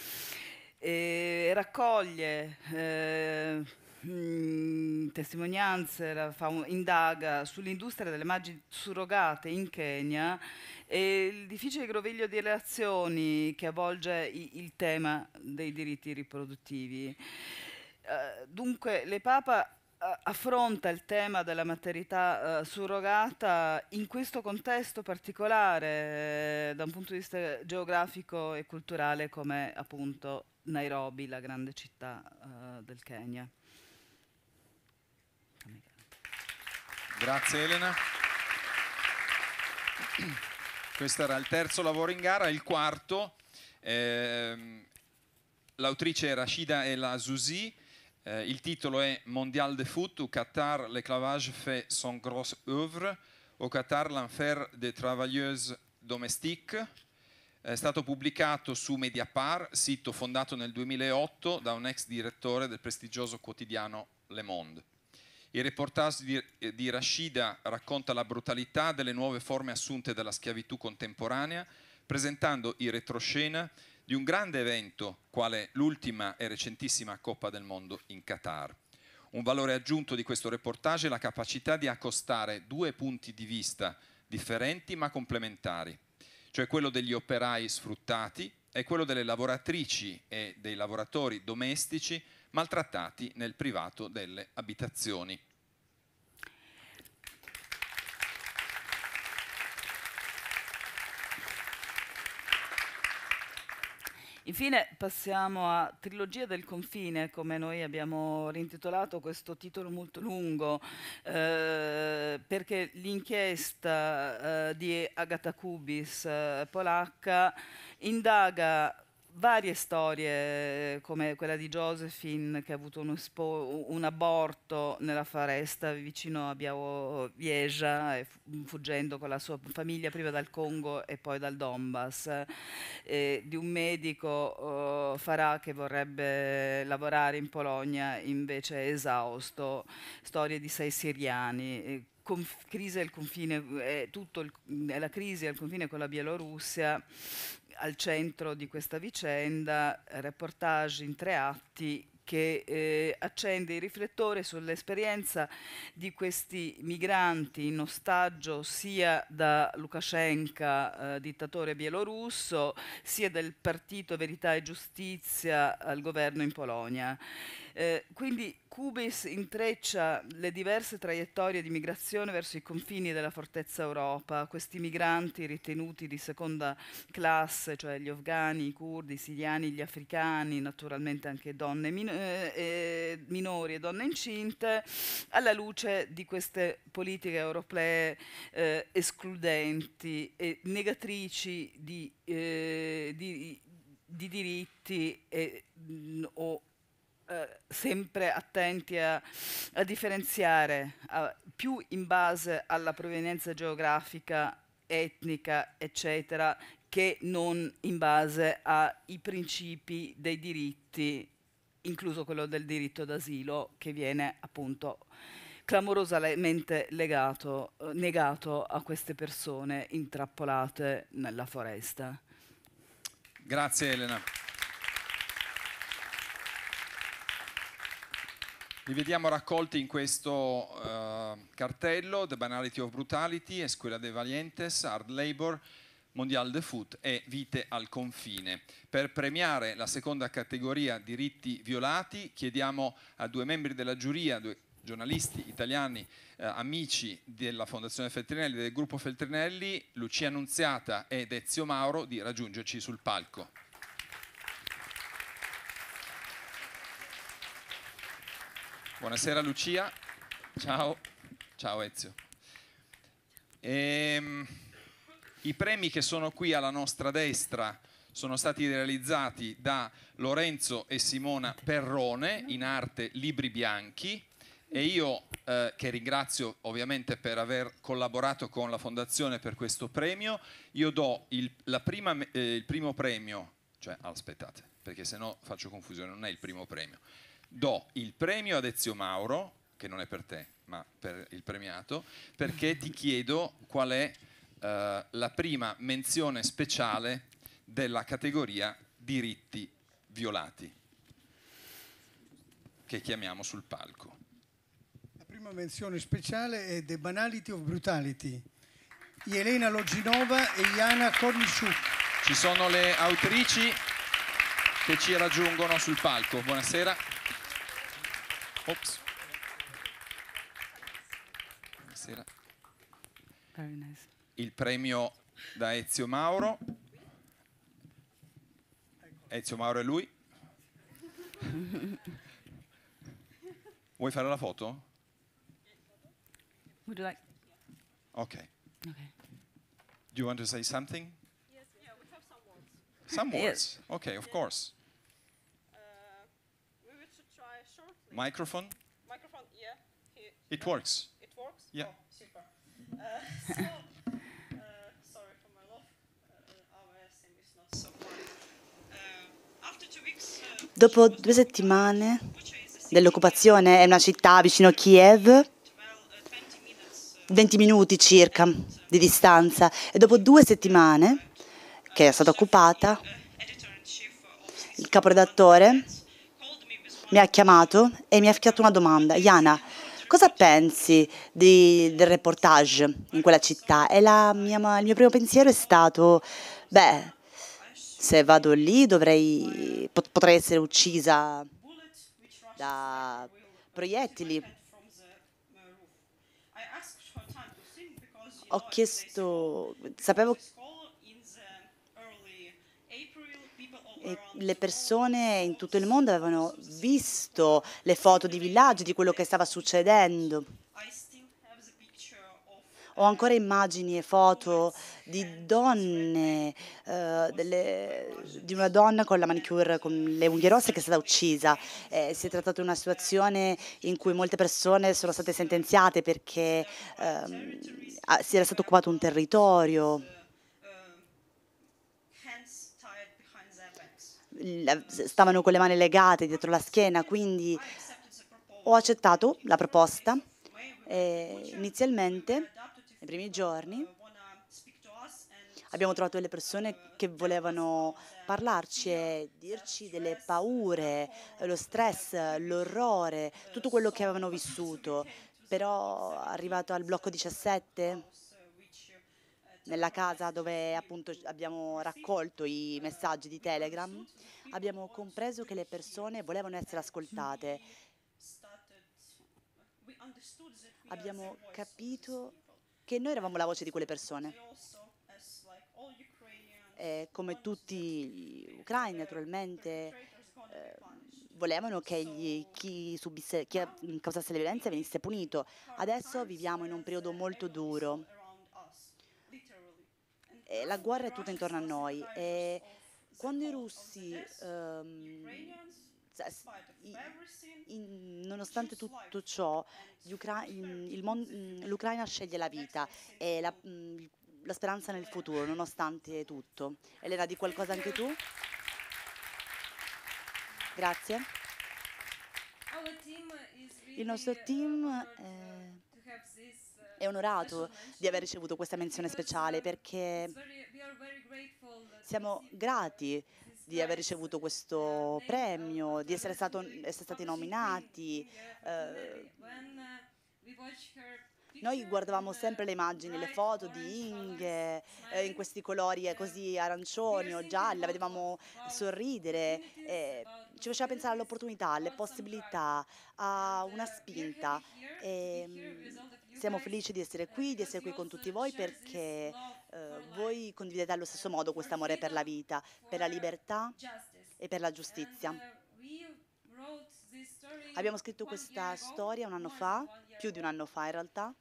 Speaker 6: e raccoglie eh, mh, mm, testimonianze, un, indaga sull'industria delle immagini surrogate in Kenya e il difficile groviglio di relazioni che avvolge i, il tema dei diritti riproduttivi. Uh, dunque, le Papa eh, affronta il tema della maternità eh, surrogata in questo contesto particolare eh, da un punto di vista geografico e culturale come appunto Nairobi, la grande città uh, del Kenya.
Speaker 4: Grazie Elena. Questo era il terzo lavoro in gara, il quarto. Ehm, l'autrice è Rashida El Azouzi. Eh, il titolo è Mondial de foot, au Qatar, l'éclavage fait son grosse œuvre. Au Qatar, l'enfer des travailleuses domestiques. È stato pubblicato su Mediapar, sito fondato nel 2008 da un ex direttore del prestigioso quotidiano Le Monde. Il reportage di, di Rashida racconta la brutalità delle nuove forme assunte dalla schiavitù contemporanea, presentando il retroscena di un grande evento quale l'ultima e recentissima Coppa del Mondo in Qatar. Un valore aggiunto di questo reportage è la capacità di accostare due punti di vista differenti ma complementari cioè quello degli operai sfruttati e quello delle lavoratrici e dei lavoratori domestici maltrattati nel privato delle abitazioni.
Speaker 6: Infine passiamo a Trilogia del confine, come noi abbiamo rintitolato questo titolo molto lungo, eh, perché l'inchiesta eh, di Agatha Kubis, eh, polacca, indaga varie storie come quella di Josephine che ha avuto un, un aborto nella foresta vicino a Białowieża fuggendo con la sua famiglia prima dal Congo e poi dal Donbass, eh, di un medico eh, oh, Farà che vorrebbe lavorare in Polonia invece è esausto, storie di sei siriani conf- crisi al confine, eh, tutto il, la crisi al confine con la Bielorussia al centro di questa vicenda, reportage in tre atti che eh, accende il riflettore sull'esperienza di questi migranti in ostaggio sia da Lukashenko, eh, dittatore bielorusso, sia del partito Verità e Giustizia al governo in Polonia. Eh, quindi Cubis intreccia le diverse traiettorie di migrazione verso i confini della fortezza Europa, questi migranti ritenuti di seconda classe, cioè gli afghani, i curdi, i siriani, gli africani, naturalmente anche donne min eh, minori e donne incinte, alla luce di queste politiche europee eh, escludenti e negatrici di, eh, di, di diritti e, mh, mm, o eh, sempre attenti a, a differenziare a, più in base alla provenienza geografica, etnica, eccetera, che non in base ai principi dei diritti, incluso quello del diritto d'asilo, che viene appunto clamorosamente legato, eh, negato a queste persone intrappolate nella foresta.
Speaker 4: Grazie Elena. Li vediamo raccolti in questo uh, cartello, The Banality of Brutality, Escuela de Valientes, Hard Labor, Mondial de Foot e Vite al confine. Per premiare la seconda categoria diritti violati chiediamo a due membri della giuria, due giornalisti italiani, eh, amici della Fondazione Feltrinelli, del gruppo Feltrinelli, Lucia Annunziata ed Ezio Mauro di raggiungerci sul palco. Buonasera Lucia, ciao, ciao Ezio. Ehm, I premi che sono qui alla nostra destra sono stati realizzati da Lorenzo e Simona Perrone in arte Libri Bianchi e io eh, che ringrazio ovviamente per aver collaborato con la fondazione per questo premio, io do il, prima, eh, il primo premio, cioè aspettate perché sennò faccio confusione, non è il primo premio, do il premio ad Ezio Mauro, che non è per te, ma per il premiato, perché ti chiedo qual è eh, la prima menzione speciale della categoria diritti violati, che chiamiamo sul palco.
Speaker 15: La prima menzione speciale è The Banality of Brutality di Elena Loginova e Iana Cornishuk.
Speaker 4: Ci sono le autrici che ci raggiungono sul palco. Buonasera. Ops. Buonasera. Il premio da Ezio Mauro. Ezio Mauro è lui. Vuoi fare la foto? Would you like? Okay. Okay. Do you want to say something? Yes, yeah, we have some words. Some words. Yes. Okay, of course. Microphone?
Speaker 11: Microphone, yeah. Here. It no. works. It works? Yeah. Oh, super. Uh, so, uh, sorry for my love. Uh, our sim
Speaker 10: is not supported. Uh, after two weeks, uh, Dopo due settimane dell'occupazione è una città vicino a Kiev, 20 uh, minuti circa uh, di distanza, e dopo due settimane che è stata occupata, uh, il caporedattore mi ha chiamato e mi ha fatto una domanda. Iana, cosa pensi di, del reportage in quella città? E la mia, il mio primo pensiero è stato, beh, se vado lì dovrei, potrei essere uccisa da proiettili. Ho chiesto, sapevo E le persone in tutto il mondo avevano visto le foto di villaggi, di quello che stava succedendo. Ho ancora immagini e foto di donne, eh, delle, di una donna con la manicure, con le unghie rosse che è stata uccisa. Eh, si è trattata di una situazione in cui molte persone sono state sentenziate perché eh, si era stato occupato un territorio. stavano con le mani legate dietro la schiena, quindi ho accettato la proposta e inizialmente, nei primi giorni, abbiamo trovato delle persone che volevano parlarci e dirci delle paure, lo stress, l'orrore, tutto quello che avevano vissuto. Però arrivato al blocco 17 nella casa dove appunto abbiamo raccolto i messaggi di Telegram, abbiamo compreso che le persone volevano essere ascoltate. Abbiamo capito che noi eravamo la voce di quelle persone. E come tutti gli ucraini, naturalmente, eh, volevano che gli, chi, subisse, chi causasse le violenze venisse punito. Adesso viviamo in un periodo molto duro eh, la guerra è tutta intorno a noi. E eh, quando i russi, ehm, in, nonostante tutto ciò, mm, l'Ucraina sceglie la vita e la, mm, la speranza nel futuro, nonostante tutto. Elena, di qualcosa anche tu? Grazie. Il nostro team... Uh, è è onorato di aver ricevuto questa menzione speciale perché siamo grati di aver ricevuto questo premio, di essere, stato, essere stati nominati. Eh, noi guardavamo sempre le immagini, le foto di Inge eh, in questi colori eh, così arancioni o gialli, la vedevamo sorridere, eh, ci faceva pensare all'opportunità, alle possibilità, a una spinta. Eh, siamo felici di essere qui, di essere qui con tutti voi perché eh, voi condividete allo stesso modo questo amore per la vita, per la libertà e per la giustizia. Abbiamo scritto questa storia un anno fa, più di un anno fa in realtà,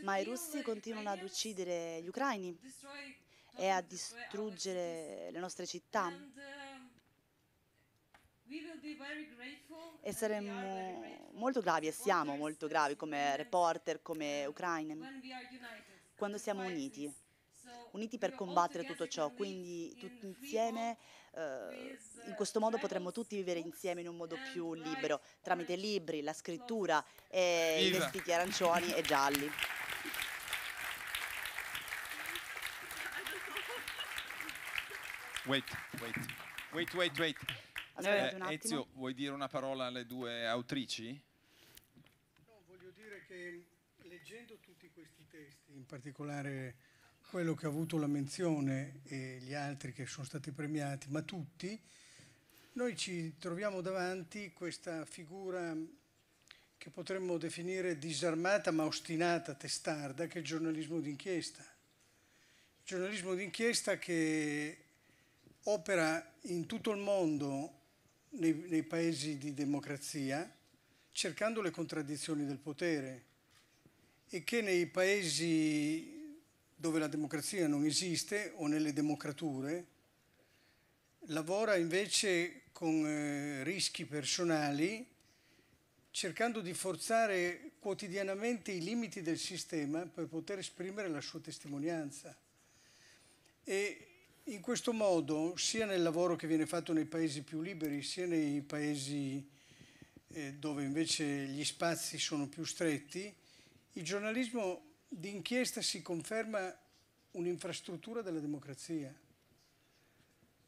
Speaker 6: ma i russi continuano ad
Speaker 10: uccidere gli ucraini e a distruggere le nostre città e saremmo molto gravi e siamo molto gravi come reporter, come ucraine, quando siamo uniti, uniti per combattere tutto ciò. Quindi tutti insieme, eh, in questo modo potremmo tutti vivere insieme in un modo più libero, tramite libri, la scrittura e i vestiti arancioni e gialli.
Speaker 4: Wait, wait, wait, wait, wait. Eh, Ezio, vuoi dire una parola alle due
Speaker 15: autrici? No, voglio dire che leggendo tutti questi testi, in particolare quello che ha avuto la menzione e gli altri che sono stati premiati, ma tutti, noi ci troviamo davanti questa figura che potremmo definire disarmata ma ostinata, testarda, che è il giornalismo d'inchiesta. Il giornalismo d'inchiesta che opera in tutto il mondo nei, nei paesi di democrazia cercando le contraddizioni del potere e che nei paesi dove la democrazia non esiste o nelle democrature lavora invece con eh, rischi personali cercando di forzare quotidianamente i limiti del sistema per poter esprimere la sua testimonianza. E in questo modo, sia nel lavoro che viene fatto nei paesi più liberi, sia nei paesi eh, dove invece gli spazi sono più stretti, il giornalismo d'inchiesta si conferma un'infrastruttura della democrazia,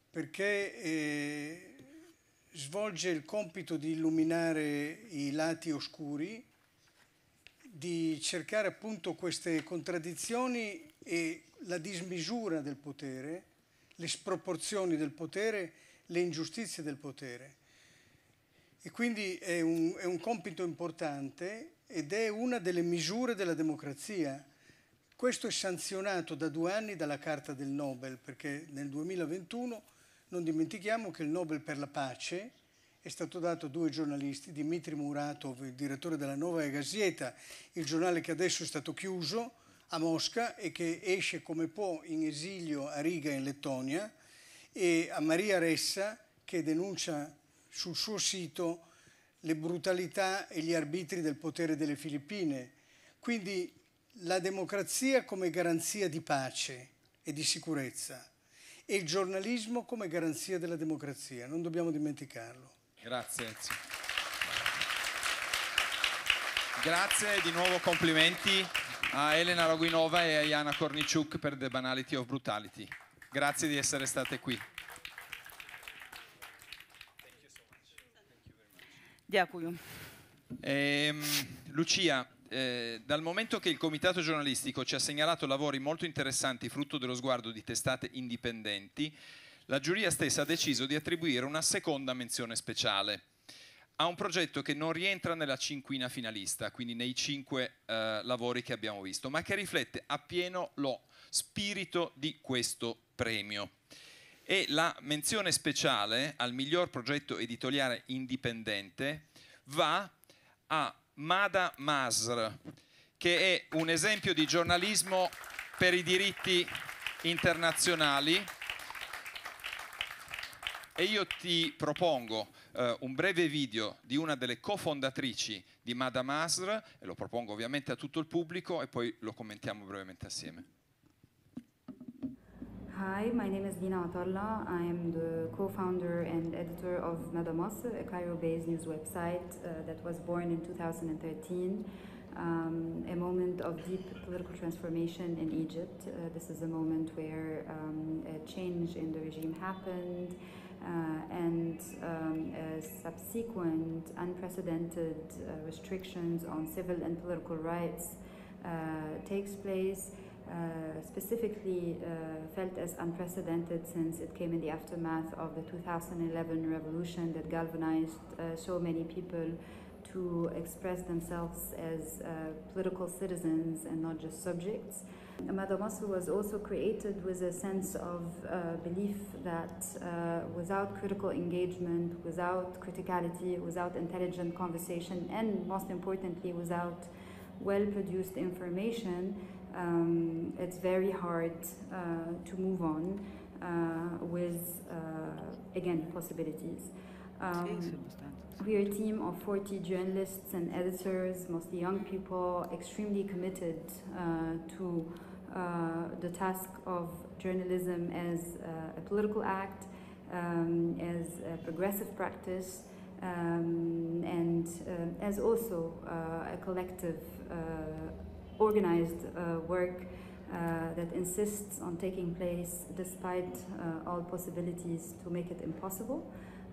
Speaker 15: perché eh, svolge il compito di illuminare i lati oscuri, di cercare appunto queste contraddizioni e la dismisura del potere le sproporzioni del potere, le ingiustizie del potere. E quindi è un, è un compito importante ed è una delle misure della democrazia. Questo è sanzionato da due anni dalla Carta del Nobel, perché nel 2021 non dimentichiamo che il Nobel per la pace è stato dato a due giornalisti, Dimitri Muratov, il direttore della Nuova Gazeta, il giornale che adesso è stato chiuso, a Mosca e che esce come può in esilio a Riga in Lettonia e a Maria Ressa che denuncia sul suo sito le brutalità e gli arbitri del potere delle Filippine. Quindi la democrazia come garanzia di pace e di sicurezza e il giornalismo come garanzia della democrazia, non dobbiamo dimenticarlo.
Speaker 4: Grazie Grazie, di nuovo complimenti a Elena Roguinova e a Iana Korniciuk per The Banality of Brutality. Grazie di essere state qui. Дякую. Eh, Lucia, eh, dal momento che il comitato giornalistico ci ha segnalato lavori molto interessanti frutto dello sguardo di testate indipendenti, la giuria stessa ha deciso di attribuire una seconda menzione speciale a un progetto che non rientra nella cinquina finalista, quindi nei cinque eh, lavori che abbiamo visto, ma che riflette appieno lo spirito di questo premio. E la menzione speciale al miglior progetto editoriale indipendente va a Mada Masr, che è un esempio di giornalismo per i diritti internazionali. E io ti propongo eh, un breve video di una delle cofondatrici di Madame Asr, e lo propongo ovviamente a tutto il pubblico e poi lo commentiamo brevemente assieme.
Speaker 12: Hi, my name is Dina Atalla. I am the co-founder and editor of Madamas, a Cairo-based news website uh, that was born in 2013, um, a moment of deep political transformation in Egypt. Uh, this is a moment where um, a change in the regime happened, subsequent unprecedented uh, restrictions on civil and political rights uh, takes place uh, specifically uh, felt as unprecedented since it came in the aftermath of the 2011 revolution that galvanized uh, so many people to express themselves as uh, political citizens and not just subjects. Madam Masr was also created with a sense of uh, belief that uh, without critical engagement, without criticality, without intelligent conversation, and most importantly, without well produced information, um, it's very hard uh, to move on uh, with, uh, again, possibilities. Um, we are a team of 40 journalists and editors, mostly young people, extremely committed uh, to uh, the task of journalism as uh, a political act, um, as a progressive practice, um, and uh, as also a collective organized work that insists on taking place despite all possibilities to make it impossible.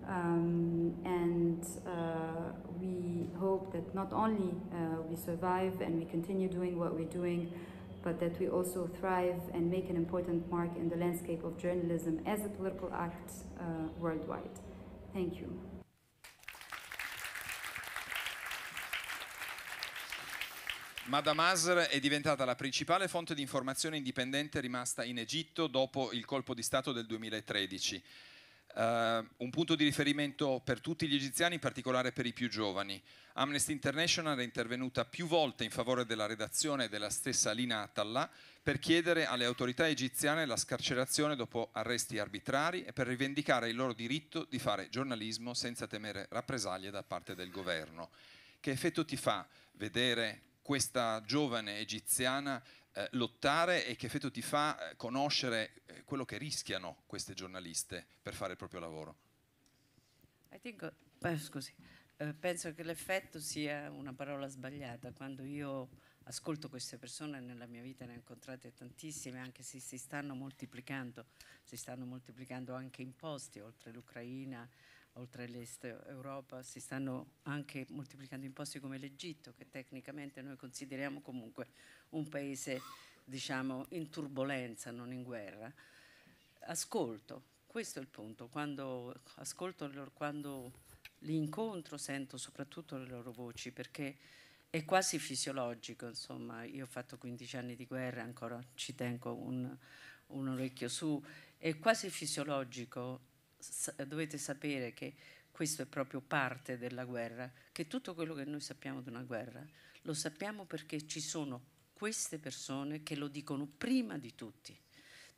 Speaker 12: Um, and uh, we hope that not only uh, we survive and we continue doing what we're doing but that we also thrive and make an important mark in the landscape of journalism as a political act uh, worldwide. Thank you.
Speaker 4: Madame Azr è diventata la principale fonte di informazione indipendente rimasta in Egitto dopo il colpo di Stato del 2013. Uh, un punto di riferimento per tutti gli egiziani, in particolare per i più giovani. Amnesty International è intervenuta più volte in favore della redazione della stessa Lina Atalla per chiedere alle autorità egiziane la scarcerazione dopo arresti arbitrari e per rivendicare il loro diritto di fare giornalismo senza temere rappresaglie da parte del governo. Che effetto ti fa vedere questa giovane egiziana eh, lottare e che effetto ti fa eh, conoscere eh, quello che rischiano queste giornaliste per fare il proprio lavoro?
Speaker 16: Think, eh, eh, scusi, eh, penso che l'effetto sia una parola sbagliata. Quando io ascolto queste persone nella mia vita, ne ho incontrate tantissime, anche se si stanno moltiplicando, si stanno moltiplicando anche in posti, oltre l'Ucraina, oltre all'est Europa, si stanno anche moltiplicando in posti come l'Egitto, che tecnicamente noi consideriamo comunque un paese diciamo, in turbolenza, non in guerra. Ascolto, questo è il punto, quando ascolto quando li incontro sento soprattutto le loro voci perché è quasi fisiologico, insomma, io ho fatto 15 anni di guerra, ancora ci tengo un, un orecchio su, è quasi fisiologico dovete sapere che questo è proprio parte della guerra, che tutto quello che noi sappiamo di una guerra lo sappiamo perché ci sono queste persone che lo dicono prima di tutti.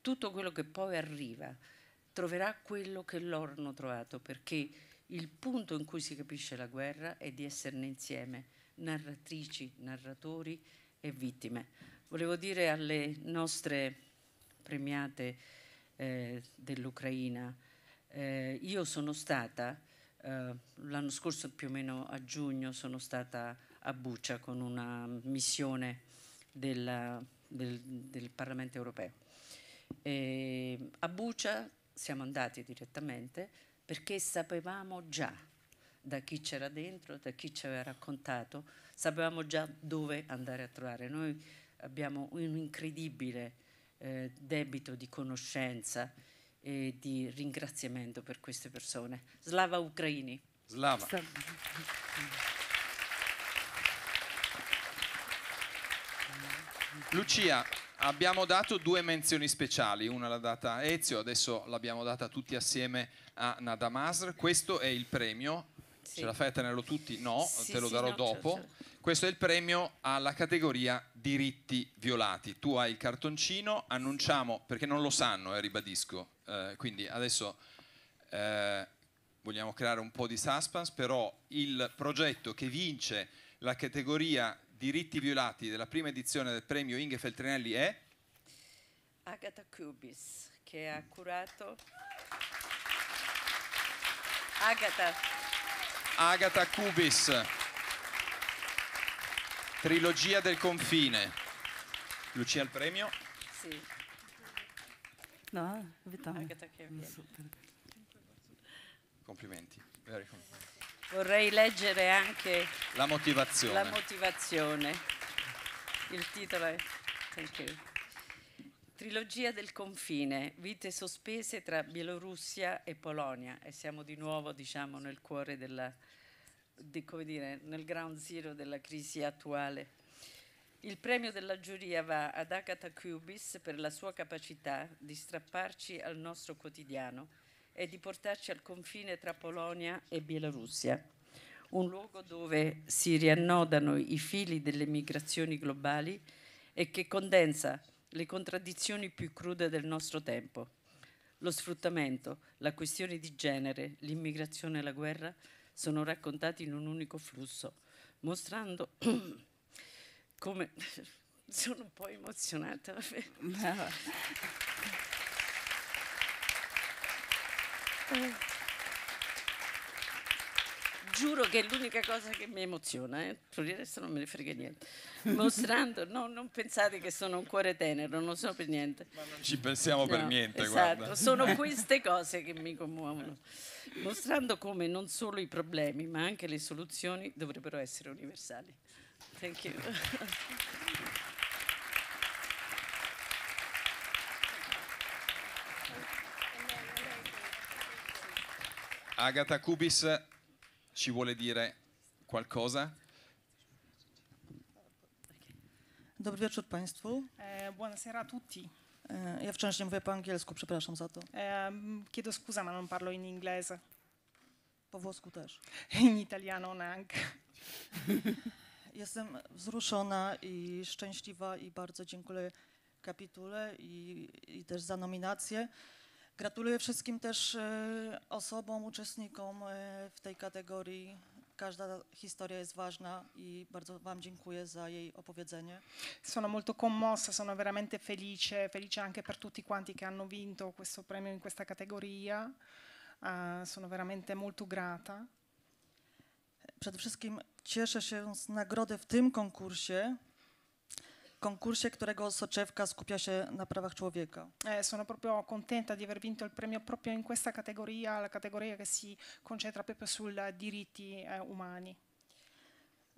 Speaker 16: Tutto quello che poi arriva troverà quello che loro hanno trovato, perché il punto in cui si capisce la guerra è di esserne insieme narratrici, narratori e vittime. Volevo dire alle nostre premiate eh, dell'Ucraina, eh, io sono stata, eh, l'anno scorso più o meno a giugno, sono stata a Buccia con una missione della, del, del, Parlamento europeo. E eh, a Buccia siamo andati direttamente perché sapevamo già da chi c'era dentro, da chi ci aveva raccontato, sapevamo già dove andare a trovare. Noi abbiamo un incredibile eh, debito di conoscenza e di ringraziamento per queste persone. Slava Ucraini.
Speaker 15: Slava.
Speaker 4: Lucia, abbiamo dato due menzioni speciali, una l'ha data Ezio, adesso l'abbiamo data tutti assieme a Nadamasr. Questo è il premio. Sì. Ce la fai a tenerlo tutti? No, sì, te lo darò no, certo, dopo. Certo. Questo è il premio alla categoria diritti violati. Tu hai il cartoncino, annunciamo, perché non lo sanno, eh, ribadisco, eh, quindi adesso eh, vogliamo creare un po' di suspense, però il progetto che vince la categoria diritti violati della prima edizione del premio Inge Feltrinelli è
Speaker 16: Agatha Kubis che ha curato Agatha.
Speaker 4: Agatha Kubis Trilogia del confine Lucia il premio?
Speaker 16: Sì No, witamy. Agata Kiewiek. Complimenti. Vorrei leggere anche
Speaker 4: la motivazione. La
Speaker 16: motivazione. Il titolo è Trilogia del confine, vite sospese tra Bielorussia e Polonia e siamo di nuovo diciamo, nel cuore della, di, dire, nel ground zero della crisi attuale. Il premio della giuria va ad Agatha Cubis per la sua capacità di strapparci al nostro quotidiano e di portarci al confine tra Polonia e Bielorussia, un luogo dove si riannodano i fili delle migrazioni globali e che condensa le contraddizioni più crude del nostro tempo. Lo sfruttamento, la questione di genere, l'immigrazione e la guerra sono raccontati in un unico flusso, mostrando come... sono un po' emozionata. Brava. Eh, eh, giuro che è l'unica cosa che mi emoziona, eh. per il resto non me ne frega niente. Mostrando, no, non pensate che sono un cuore tenero, non lo so per niente. Ma non
Speaker 4: ci pensiamo no, per niente, esatto, guarda. Sono
Speaker 16: queste cose che mi commuovono. Mostrando come non solo i problemi, ma anche le soluzioni dovrebbero essere universali. Thank you.
Speaker 4: Agata Kubis ci vuole dire qualcosa?
Speaker 17: Dobry wieczór Państwu.
Speaker 11: E, buonasera a tutti.
Speaker 17: E, ja ja nie mówię po angielsku, przepraszam za to.
Speaker 11: E, chiedo scusa, ma non parlo in inglese. Po włosku też. In italiano anche.
Speaker 17: Jestem wzruszona i szczęśliwa i bardzo dziękuję kapitule i, i też za nominację. Gratuluję wszystkim też e, osobom, uczestnikom e, w tej kategorii. Każda historia
Speaker 11: jest ważna i bardzo Wam dziękuję za jej opowiedzenie. Sono molto commossa, sono veramente felice, felice anche per tutti quanti che hanno vinto questo premio in questa categoria. Uh, sono veramente molto grata. Przede wszystkim
Speaker 17: cieszę się z nagrody w tym konkursie, konkursie którego soczewka skupia się na prawach człowieka.
Speaker 11: Eh, sono proprio contenta di aver vinto il premio proprio in questa categoria, la categoria che si concentra proprio sui diritti eh, umani.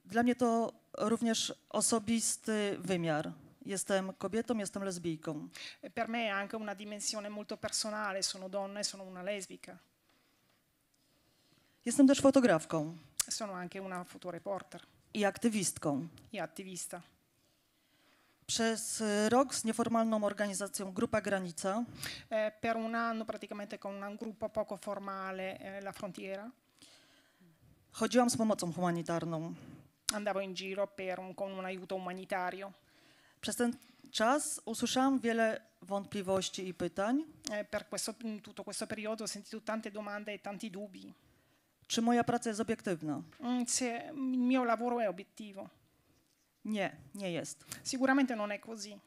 Speaker 17: Dla mnie to również osobisty wymiar. Jestem kobietą, jestem lesbijką.
Speaker 11: Eh, per me è anche una dimensione molto personale, sono donna e sono una lesbica.
Speaker 17: Jestem też fotografką.
Speaker 11: Sono anche una fotoreporter
Speaker 17: i aktywistką.
Speaker 11: I aktywista. Przez rok z nieformalną organizacją Grupa Granica. Eh, per un anno praticamente con un gruppo poco formale, eh, La Frontiera.
Speaker 17: Chodziłam z pomocą humanitarną.
Speaker 11: Andavo in giro per un, con un aiuto umanitario.
Speaker 17: Przez ten czas usłyszałam wiele wątpliwości i pytań. Eh, per questo, tutto questo periodo ho
Speaker 11: sentito tante domande e tanti dubbi.
Speaker 17: Czy moja praca jest obiektywna?
Speaker 11: Mm, se il mio lavoro è obiettivo.
Speaker 17: Nie, nie jest.
Speaker 11: Sicuramente non è così,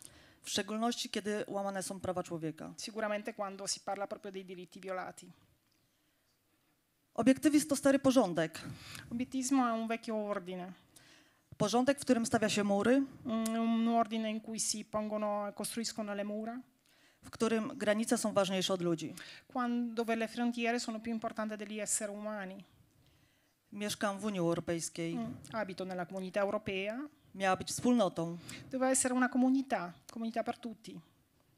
Speaker 17: W szczególności, kiedy łamane są prawa człowieka.
Speaker 11: sicuramente quando si parla proprio dei diritti violati.
Speaker 17: Obiektywizm to stary porządek. Obiettismo è un vecchio ordine, Porządek, w którym stawia się mury,
Speaker 11: mm, un ordine in cui si pongono, e costruiscono
Speaker 17: le mura, w którym granice są ważniejsze od ludzi.
Speaker 11: Dove le frontiere sono più importanti degli esseri umani.
Speaker 17: Mieszkam w Unii Europejskiej. Mm.
Speaker 11: Abito nella comunità europea.
Speaker 17: Miała być wspólnotą.
Speaker 11: Doveva essere una comunità, comunità per tutti.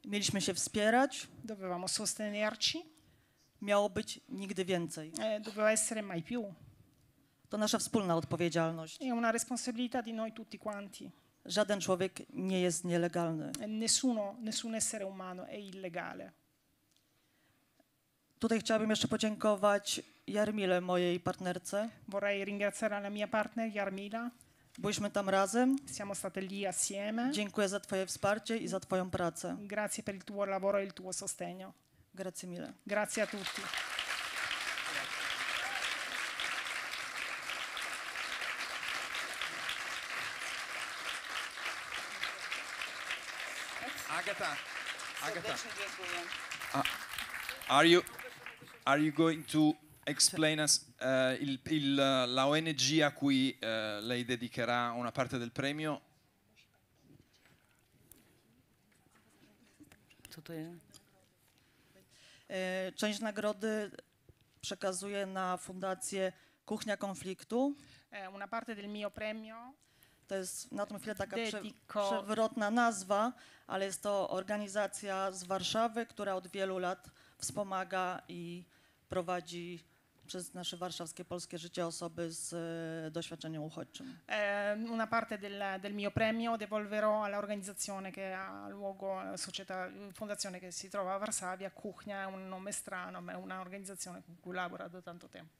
Speaker 17: Mieliśmy się wspierać. Dovevamo
Speaker 11: sostenerci.
Speaker 17: Miało być nigdy więcej. E, eh, doveva essere mai più. To nasza wspólna odpowiedzialność.
Speaker 11: È una responsabilità di noi tutti quanti.
Speaker 17: Żaden człowiek nie jest nielegalny.
Speaker 11: Nessuno, nessun essere umano è illegale.
Speaker 17: Tutaj chciałabym jeszcze podziękować Jarmile, mojej partnerce.
Speaker 11: Vorrei ringraziare la mia partner
Speaker 17: Jarmila. Byliśmy tam razem. Siamo state lì assieme. Dziękuję za twoje wsparcie i za twoją pracę. Grazie
Speaker 11: per il tuo lavoro e il tuo sostegno. Grazie mille. Grazie a tutti.
Speaker 4: Agata. Agata. Uh, are you are you going to explain us uh, il, il, eh, la ONG a cui uh, lei dedicherà una parte del premio?
Speaker 17: Co to jest? Część nagrody przekazuję na fundację Kuchnia Konfliktu. Una parte del mio premio To jest na tą chwilę taka przewrotna nazwa, ale jest to organizacja z Warszawy, która od wielu lat wspomaga i prowadzi przez nasze warszawskie polskie życie osoby z e, doświadczeniem uchodźczym.
Speaker 11: Una parte del, del mio premio devolverò all'organizzazione che ha luogo, società, fondazione che si trova a Varsavia, Cuchnia, è un nome strano, ma è un'organizzazione con cui collaboro da tanto tempo.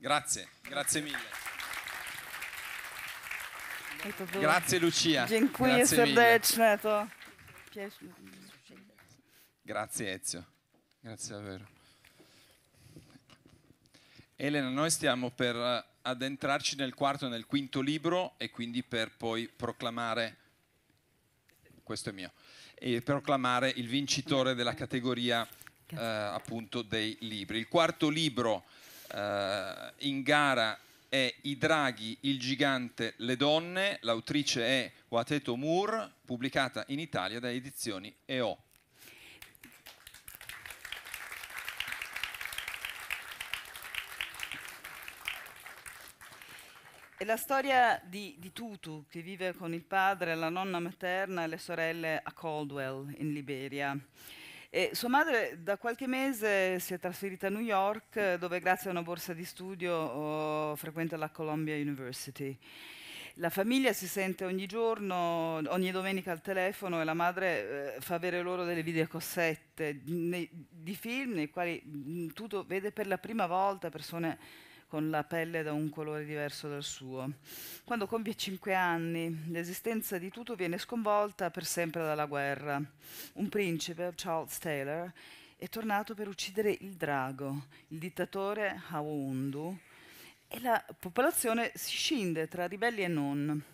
Speaker 4: Grazie, grazie mille. Grazie Lucia. Grazie serdeczne. To... Grazie Ezio. Grazie davvero. Elena, noi stiamo per eh, addentrarci nel quarto e nel quinto libro e quindi per poi proclamare questo è mio e proclamare il vincitore della categoria eh, appunto dei libri. Il quarto libro eh, in gara è I draghi, il gigante, le donne, l'autrice è Wateto Moore, pubblicata in Italia da Edizioni EO.
Speaker 6: È la storia di, di, Tutu che vive con il padre, la nonna materna e le sorelle a Caldwell in Liberia. E sua madre da qualche mese si è trasferita a New York mm. dove grazie a una borsa di studio oh, frequenta la Columbia University. La famiglia si sente ogni giorno, ogni domenica al telefono e la madre eh, fa avere loro delle videocossette di, di film nei quali tutto vede per la prima volta persone con la pelle da un colore diverso dal suo. Quando compie cinque anni, l'esistenza di Tutu viene sconvolta per sempre dalla guerra. Un principe, Charles Taylor, è tornato per uccidere il drago, il dittatore Hawundu, e la popolazione si scinde tra ribelli e non.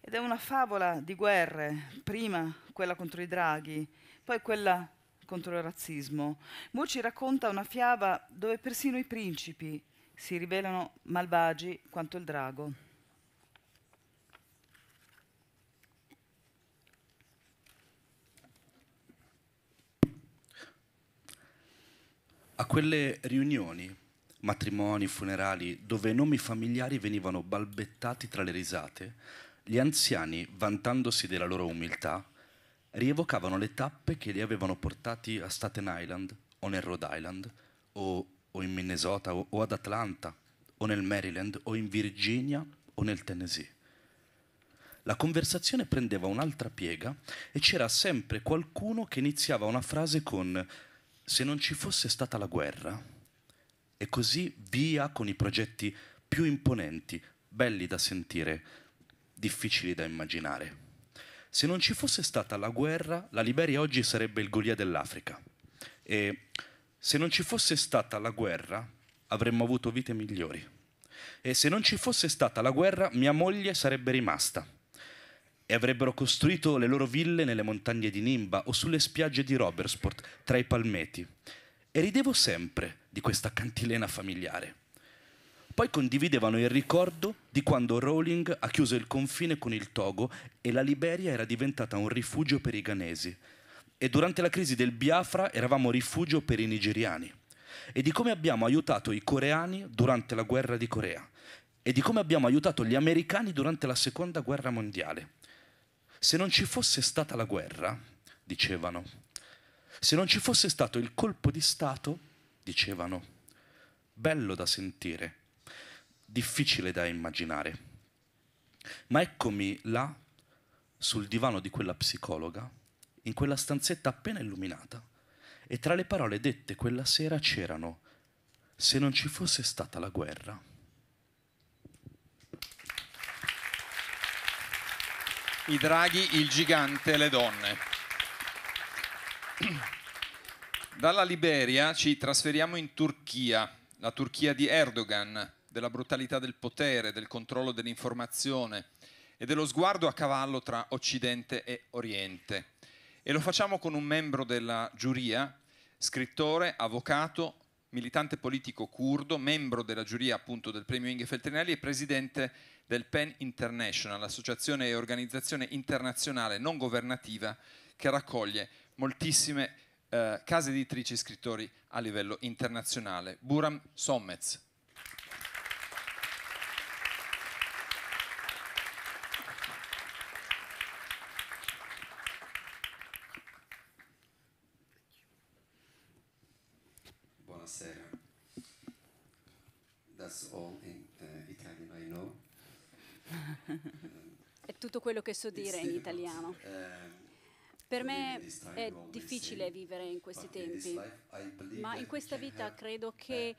Speaker 6: Ed è una favola di guerre, prima quella contro i draghi, poi quella contro il razzismo. Mo ci racconta una fiaba dove persino i principi si rivelano malvagi quanto il drago.
Speaker 7: A quelle riunioni, matrimoni, funerali, dove nomi familiari venivano balbettati tra le risate, gli anziani, vantandosi della loro umiltà, rievocavano le tappe che li avevano portati a Staten Island o nel Rhode Island o o in Minnesota o, o ad Atlanta o nel Maryland o in Virginia o nel Tennessee. La conversazione prendeva un'altra piega e c'era sempre qualcuno che iniziava una frase con se non ci fosse stata la guerra e così via con i progetti più imponenti, belli da sentire, difficili da immaginare. Se non ci fosse stata la guerra, la Liberia oggi sarebbe il Golia dell'Africa. E se non ci fosse stata la guerra, avremmo avuto vite migliori. E se non ci fosse stata la guerra, mia moglie sarebbe rimasta. E avrebbero costruito le loro ville nelle montagne di Nimba o sulle spiagge di Robertsport, tra i palmeti. E ridevo sempre di questa cantilena familiare. Poi condividevano il ricordo di quando Rowling ha chiuso il confine con il Togo e la Liberia era diventata un rifugio per i ghanesi e durante la crisi del Biafra eravamo rifugio per i nigeriani e di come abbiamo aiutato i coreani durante la guerra di Corea e di come abbiamo aiutato gli americani durante la seconda guerra mondiale. Se non ci fosse stata la guerra, dicevano, se non ci fosse stato il colpo di Stato, dicevano, bello da sentire, difficile da immaginare. Ma eccomi là, sul divano di quella psicologa, in quella stanzetta appena illuminata, e tra le parole dette quella sera c'erano se non ci fosse stata la guerra.
Speaker 4: I draghi, il gigante, le donne. Dalla Liberia ci trasferiamo in Turchia, la Turchia di Erdogan, della brutalità del potere, del controllo dell'informazione e dello sguardo a cavallo tra Occidente e Oriente. E lo facciamo con un membro della giuria, scrittore, avvocato, militante politico curdo, membro della giuria appunto del premio Ingefeld Trinelli e presidente del PEN International, associazione e organizzazione internazionale non governativa che raccoglie moltissime eh, case editrici e scrittori a livello internazionale. Buram Sommez,
Speaker 8: tutto quello che so dire in italiano. Eh, per me è difficile vivere in questi tempi, ma in questa vita credo che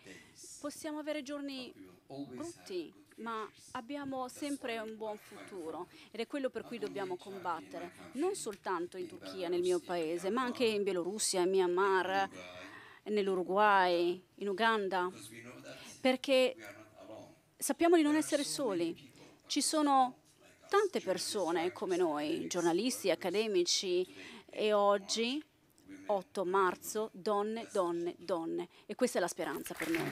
Speaker 8: possiamo avere giorni brutti, ma abbiamo sempre un buon futuro ed è quello per cui dobbiamo combattere, non soltanto in Turchia, nel mio paese, ma anche in Bielorussia, in Myanmar, nell'Uruguay, in Uganda, perché sappiamo di non essere soli. Ci sono tante persone come noi, giornalisti, accademici e oggi 8 marzo, donne, donne, donne. E questa è la speranza per noi.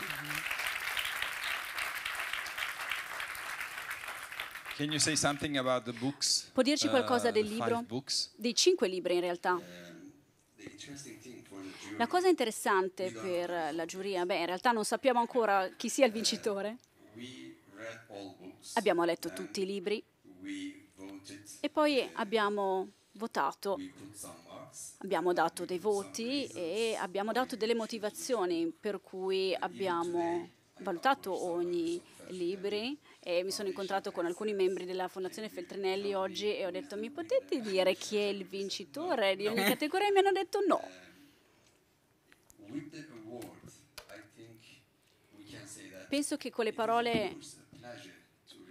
Speaker 4: Può dirci uh, qualcosa del libro?
Speaker 8: Dei cinque libri in realtà. La cosa interessante per la giuria, beh, in realtà non sappiamo ancora chi sia il vincitore. Abbiamo letto tutti i libri e poi abbiamo votato, abbiamo dato dei voti e abbiamo dato delle motivazioni per cui abbiamo valutato ogni libro e mi sono incontrato con alcuni membri della Fondazione Feltrinelli oggi e ho detto mi potete dire chi è il vincitore di ogni categoria e mi hanno detto no. Um, Penso che con le parole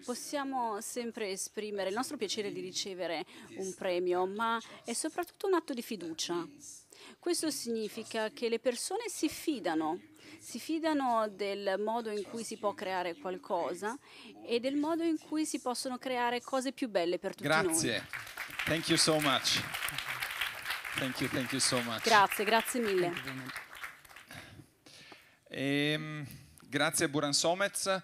Speaker 8: Possiamo sempre esprimere il nostro piacere di ricevere un premio, ma è soprattutto un atto di fiducia. Questo significa che le persone si fidano, si fidano del modo in cui si può creare qualcosa e del modo in cui si possono creare cose più belle per tutti grazie. noi. Grazie,
Speaker 4: thank you so much. Thank you, thank you so much.
Speaker 8: Grazie, grazie mille.
Speaker 4: E, ehm, grazie a Buran Somez.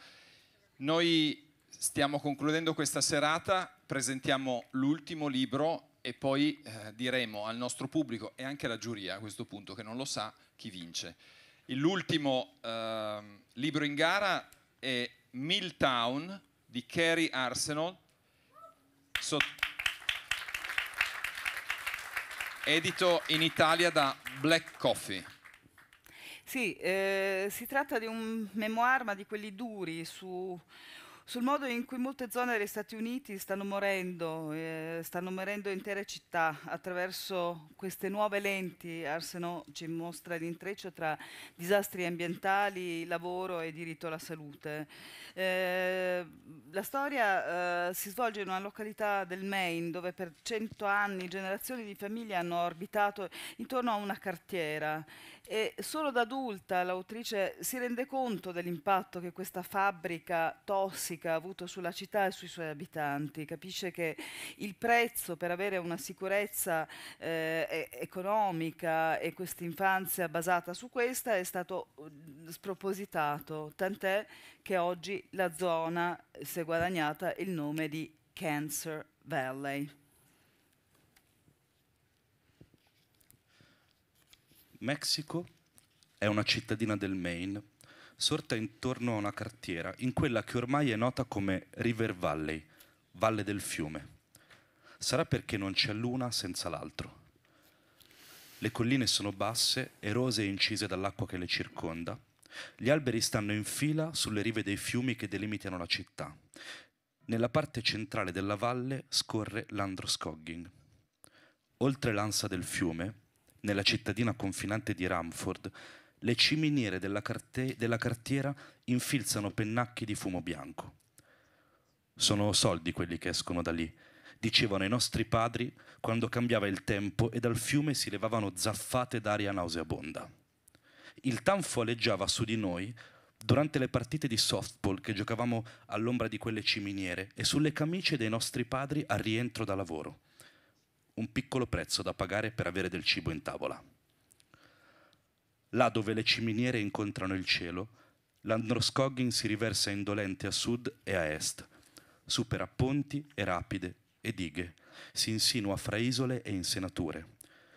Speaker 4: Noi stiamo concludendo questa serata, presentiamo l'ultimo libro e poi eh, diremo al nostro pubblico e anche alla giuria a questo punto che non lo sa chi vince. L'ultimo eh, libro in gara è Milltown di Kerry Arsenal, so edito in Italia da Black Coffee. Sì, eh, si
Speaker 6: tratta di un memoir, ma di quelli duri su sul modo in cui molte zone degli Stati Uniti stanno morendo, eh, stanno morendo intere città attraverso queste nuove lenti. Arsenò ci mostra l'intreccio tra disastri ambientali, lavoro e diritto alla salute. Eh, la storia eh, si svolge in una località del Maine dove per cento anni generazioni di famiglie hanno orbitato intorno a una cartiera e solo da adulta l'autrice si rende conto dell'impatto che questa fabbrica tossica ha avuto sulla città e sui suoi abitanti, capisce che il prezzo per avere una sicurezza eh, economica e questa infanzia basata su questa è stato spropositato, tant'è che oggi la zona si è guadagnata il nome di Cancer Valley.
Speaker 7: Mexico è una cittadina del Maine, sorta intorno a una cartiera, in quella che ormai è nota come River Valley, valle del fiume. Sarà perché non c'è l'una senza l'altro. Le colline sono basse, erose e incise dall'acqua che le circonda. Gli alberi stanno in fila sulle rive dei fiumi che delimitano la città. Nella parte centrale della valle scorre l'Androscogging. Oltre l'ansa del fiume, nella cittadina confinante di Ramford, le ciminiere della, carte- della cartiera infilzano pennacchi di fumo bianco. Sono soldi quelli che escono da lì, dicevano i nostri padri quando cambiava il tempo e dal fiume si levavano zaffate d'aria nauseabonda. Il tanfo aleggiava su di noi durante le partite di softball che giocavamo all'ombra di quelle ciminiere e sulle camicie dei nostri padri al rientro da lavoro un piccolo prezzo da pagare per avere del cibo in tavola. Là dove le ciminiere incontrano il cielo, l'Androscoggin si riversa indolente a sud e a est, supera ponti e rapide e dighe, si insinua fra isole e insenature,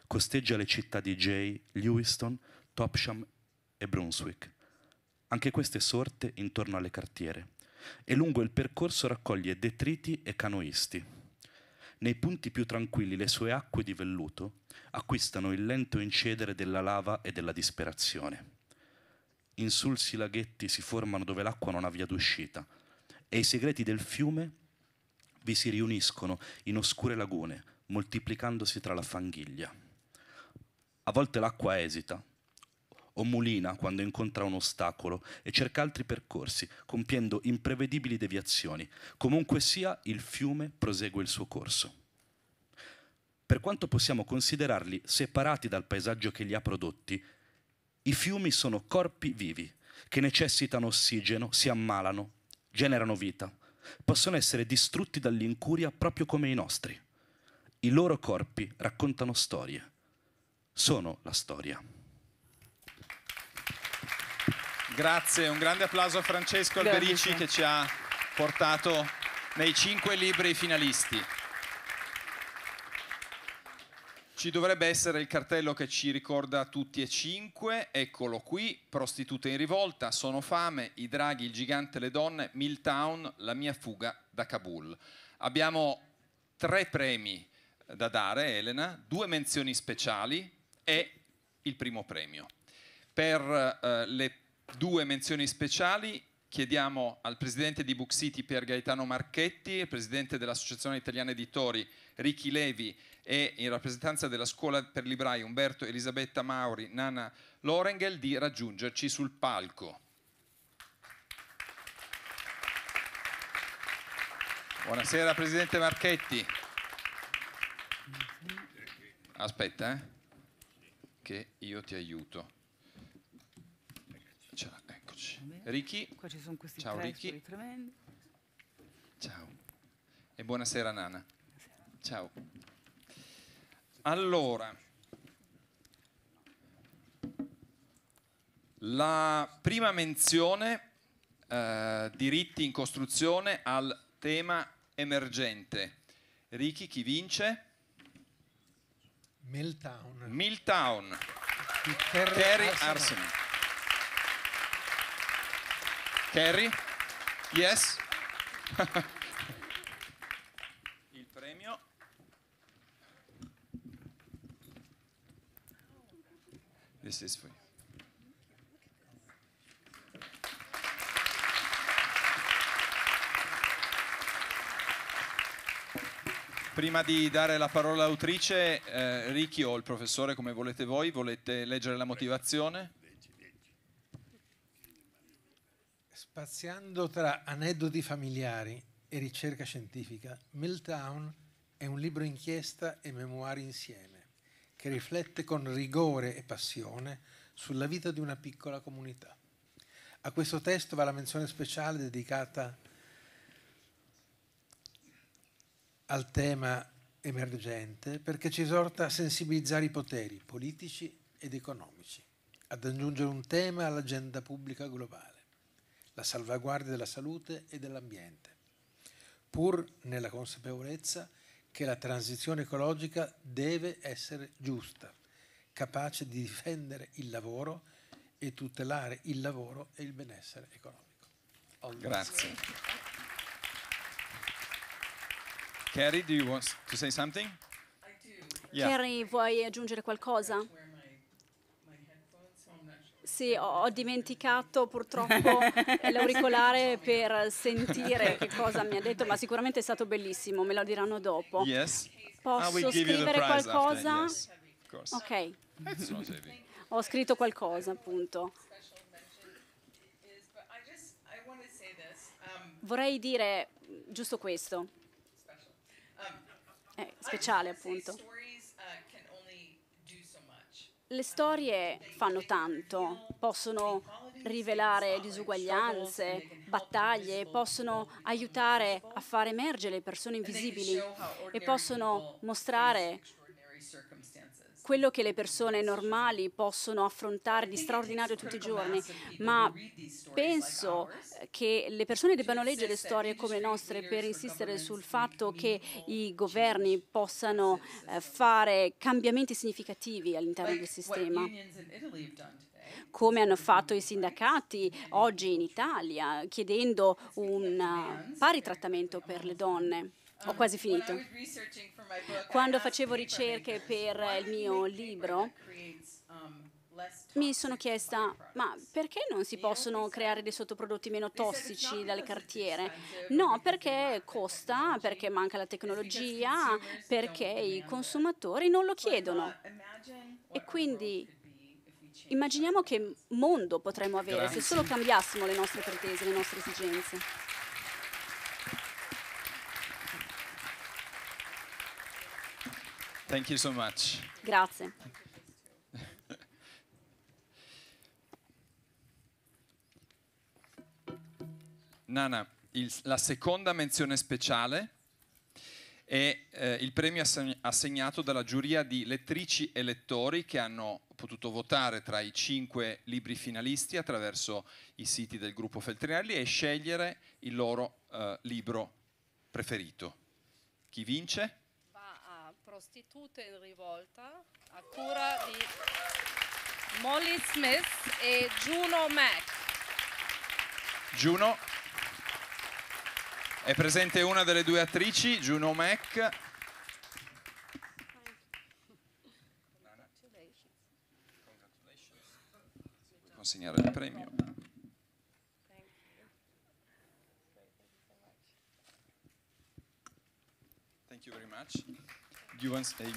Speaker 7: costeggia le città di Jay, Lewiston, Topsham e Brunswick, anche queste sorte intorno alle cartiere, e lungo il percorso raccoglie detriti e canoisti. Nei punti più tranquilli le sue acque di velluto acquistano il lento incedere della lava e della disperazione. Insulsi laghetti si formano dove l'acqua non ha via d'uscita e i segreti del fiume vi si riuniscono in oscure lagune, moltiplicandosi tra la fanghiglia. A volte l'acqua esita, o mulina quando incontra un ostacolo e cerca altri percorsi, compiendo imprevedibili deviazioni. Comunque sia, il fiume prosegue il suo corso. Per quanto possiamo considerarli separati dal paesaggio che li ha prodotti, i fiumi sono corpi vivi, che necessitano ossigeno, si ammalano, generano vita, possono essere distrutti dall'incuria proprio come i nostri. I loro corpi raccontano storie. Sono la storia.
Speaker 4: Grazie, un grande applauso a Francesco Alberici che ci ha portato nei cinque libri finalisti. Ci dovrebbe essere il cartello che ci ricorda tutti e cinque, eccolo qui, prostitute in rivolta, sono fame, i draghi, il gigante, le donne, Milltown, la mia fuga da Kabul. Abbiamo tre premi eh, da dare, Elena, due menzioni speciali e il primo premio. Per eh, le Due menzioni speciali. Chiediamo al presidente di Book City Pier Gaetano Marchetti, presidente dell'Associazione Italiana Editori Ricky Levi e in rappresentanza della Scuola per Librai Umberto Elisabetta Mauri, Nana Lorengel, di raggiungerci sul palco. Buonasera Presidente Marchetti. Aspetta, eh? che io ti aiuto veloci. Ricky, ciao Ricky. Ciao. E buonasera Nana. Buonasera. Ciao. Allora, la prima menzione, eh, diritti in costruzione al tema emergente. Ricky, chi vince?
Speaker 15: Milltown.
Speaker 4: Milltown. Terry Arsenal. Terry? Yes? Il premio. This is for you. Prima di dare la parola all'autrice, eh, Ricky o il professore, come volete voi, volete leggere la motivazione?
Speaker 15: Spaziando tra aneddoti familiari e ricerca scientifica, Milltown è un libro inchiesta e memoari insieme, che riflette con rigore e passione sulla vita di una piccola comunità. A questo testo va la menzione speciale dedicata al tema emergente perché ci esorta a sensibilizzare i poteri politici ed economici, ad aggiungere un tema all'agenda pubblica globale la salvaguardia della salute e dell'ambiente, pur nella consapevolezza che la transizione ecologica deve essere giusta, capace di difendere il lavoro e tutelare il lavoro e il benessere economico. Always. Grazie.
Speaker 4: Carrie, do you want to say something? Yeah.
Speaker 8: Carrie, vuoi aggiungere qualcosa? Sì, ho, ho dimenticato purtroppo l'auricolare per sentire che cosa mi ha detto, ma sicuramente è stato bellissimo, me lo diranno dopo. Yes.
Speaker 4: Ah, Posso scrivere qualcosa? Yes, ok.
Speaker 8: ho scritto qualcosa, appunto. Vorrei dire mm, giusto questo. È eh, speciale, appunto. Le storie fanno tanto, possono rivelare disuguaglianze, battaglie, possono aiutare a far emergere le persone invisibili e possono mostrare quello che le persone normali possono affrontare di straordinario tutti i giorni, ma penso eh, che le persone debbano leggere storie come le nostre per insistere sul fatto che i governi possano eh, fare cambiamenti significativi all'interno del sistema come hanno fatto i sindacati oggi in Italia, chiedendo un eh, pari trattamento per le donne. Ho quasi um, finito.
Speaker 1: Quando facevo
Speaker 8: ricerche per il mio libro, um, mi sono chiesta, ma perché non si possono creare um, dei sottoprodotti meno tossici dalle cartiere? No, perché costa, perché manca la tecnologia, perché i consumatori non lo chiedono. E quindi immaginiamo che mondo potremmo avere se solo cambiassimo le nostre pretese, le nostre esigenze.
Speaker 4: Thank you so much. Grazie. Nana, il, la seconda menzione speciale è eh, il premio assegnato dalla giuria di lettrici e lettori che hanno potuto votare tra i cinque libri finalisti attraverso i siti del gruppo Feltrinelli e scegliere il loro eh, libro preferito. Chi vince?
Speaker 5: Prostitute in rivolta a cura di
Speaker 4: Molly Smith e Juno Mack. Juno, è presente una delle due attrici, Juno Mack. Consegnare il premio. Thank you very much you won't stay.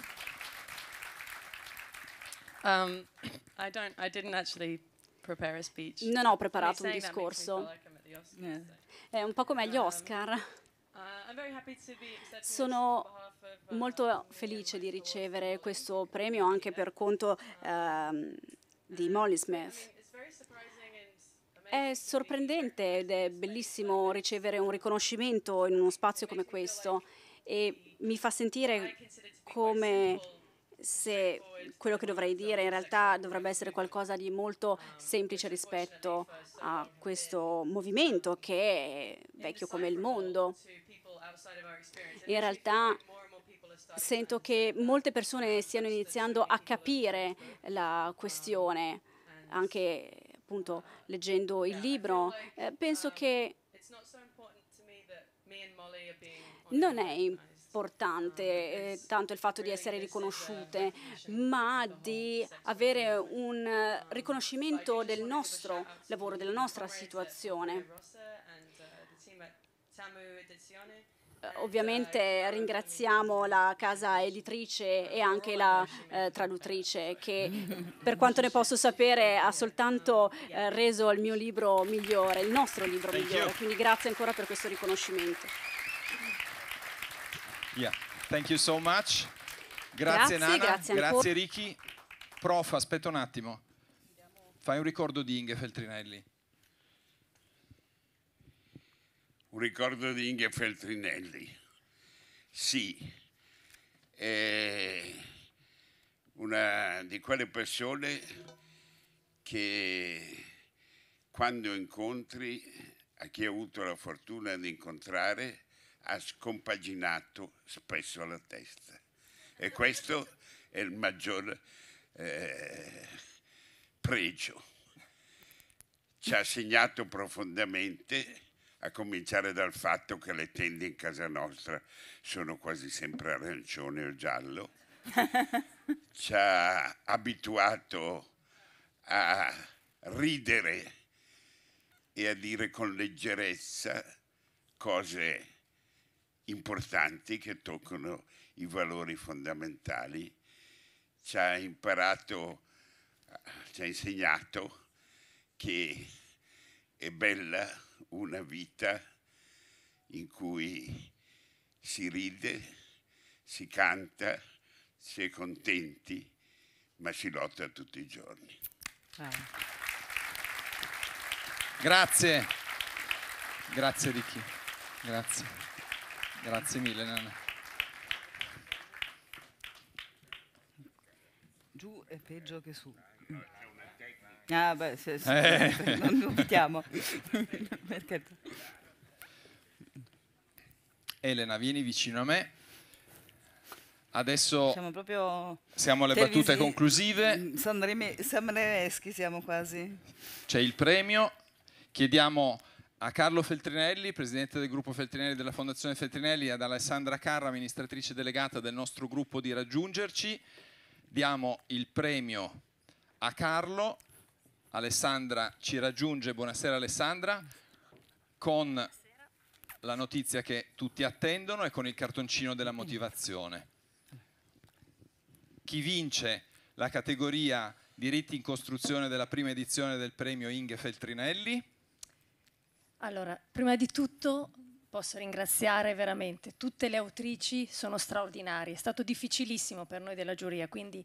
Speaker 4: Um, I don't. I didn't actually prepare a speech. Non ho preparato
Speaker 8: un discorso. Yeah. È un po' come agli um, Oscar.
Speaker 1: Um,
Speaker 8: Sono uh, molto felice di ricevere questo premio anche per conto um, di uh, Molly Smith. È sorprendente ed è bellissimo ricevere un riconoscimento in uno spazio come questo e mi fa sentire come se quello che dovrei dire in realtà dovrebbe essere qualcosa di molto semplice rispetto a questo movimento che è vecchio come il mondo. In realtà sento che molte persone stiano iniziando a capire la questione, anche appunto leggendo il libro. Eh, penso che non è importante importante eh, tanto il fatto di essere riconosciute, ma di avere un riconoscimento del nostro lavoro, della nostra situazione. Ovviamente ringraziamo la casa editrice e anche la eh, traduttrice che per quanto ne posso sapere ha soltanto eh, reso il mio libro migliore, il nostro libro migliore, quindi grazie ancora per questo riconoscimento.
Speaker 4: Yeah. Thank you so much. Grazie, grazie Nana, grazie, grazie Ricky. Prof, aspetta un attimo. Fai un ricordo di Inge Feltrinelli.
Speaker 18: Un ricordo di Inge Feltrinelli. Sì, è una di quelle persone che quando incontri, a chi ha avuto la fortuna di incontrare, ha scompaginato spesso la testa. E questo è il maggior eh, pregio. Ci ha segnato profondamente, a cominciare dal fatto che le tende in casa nostra sono quasi sempre arancione o giallo. Ci ha abituato a ridere e a dire con leggerezza cose importanti che toccano i valori fondamentali. Ci ha imparato, ci ha insegnato che è bella una vita in cui si ride, si canta, si è contenti, ma si lotta tutti i giorni.
Speaker 4: Ah. Grazie, grazie Ricchi, grazie. Grazie mille Nana.
Speaker 6: Giù è peggio che su. Mm. Ah beh, se, se, eh. non dubitiamo.
Speaker 4: Elena, vieni vicino a me. Adesso siamo
Speaker 6: proprio siamo alle televisi. battute conclusive. Mm, Sanremeschi siamo quasi.
Speaker 4: C'è il premio. Chiediamo a Carlo Feltrinelli, presidente del gruppo Feltrinelli della Fondazione Feltrinelli, e ad Alessandra Carra, amministratrice delegata del nostro gruppo, di raggiungerci. Diamo il premio a Carlo. Alessandra ci raggiunge, buonasera Alessandra, con la notizia che tutti attendono e con il cartoncino della motivazione. Chi vince la categoria diritti in costruzione della prima edizione del premio Inge Feltrinelli?
Speaker 9: Allora, prima di tutto posso ringraziare veramente tutte le autrici, sono straordinarie, è stato difficilissimo per noi della giuria, quindi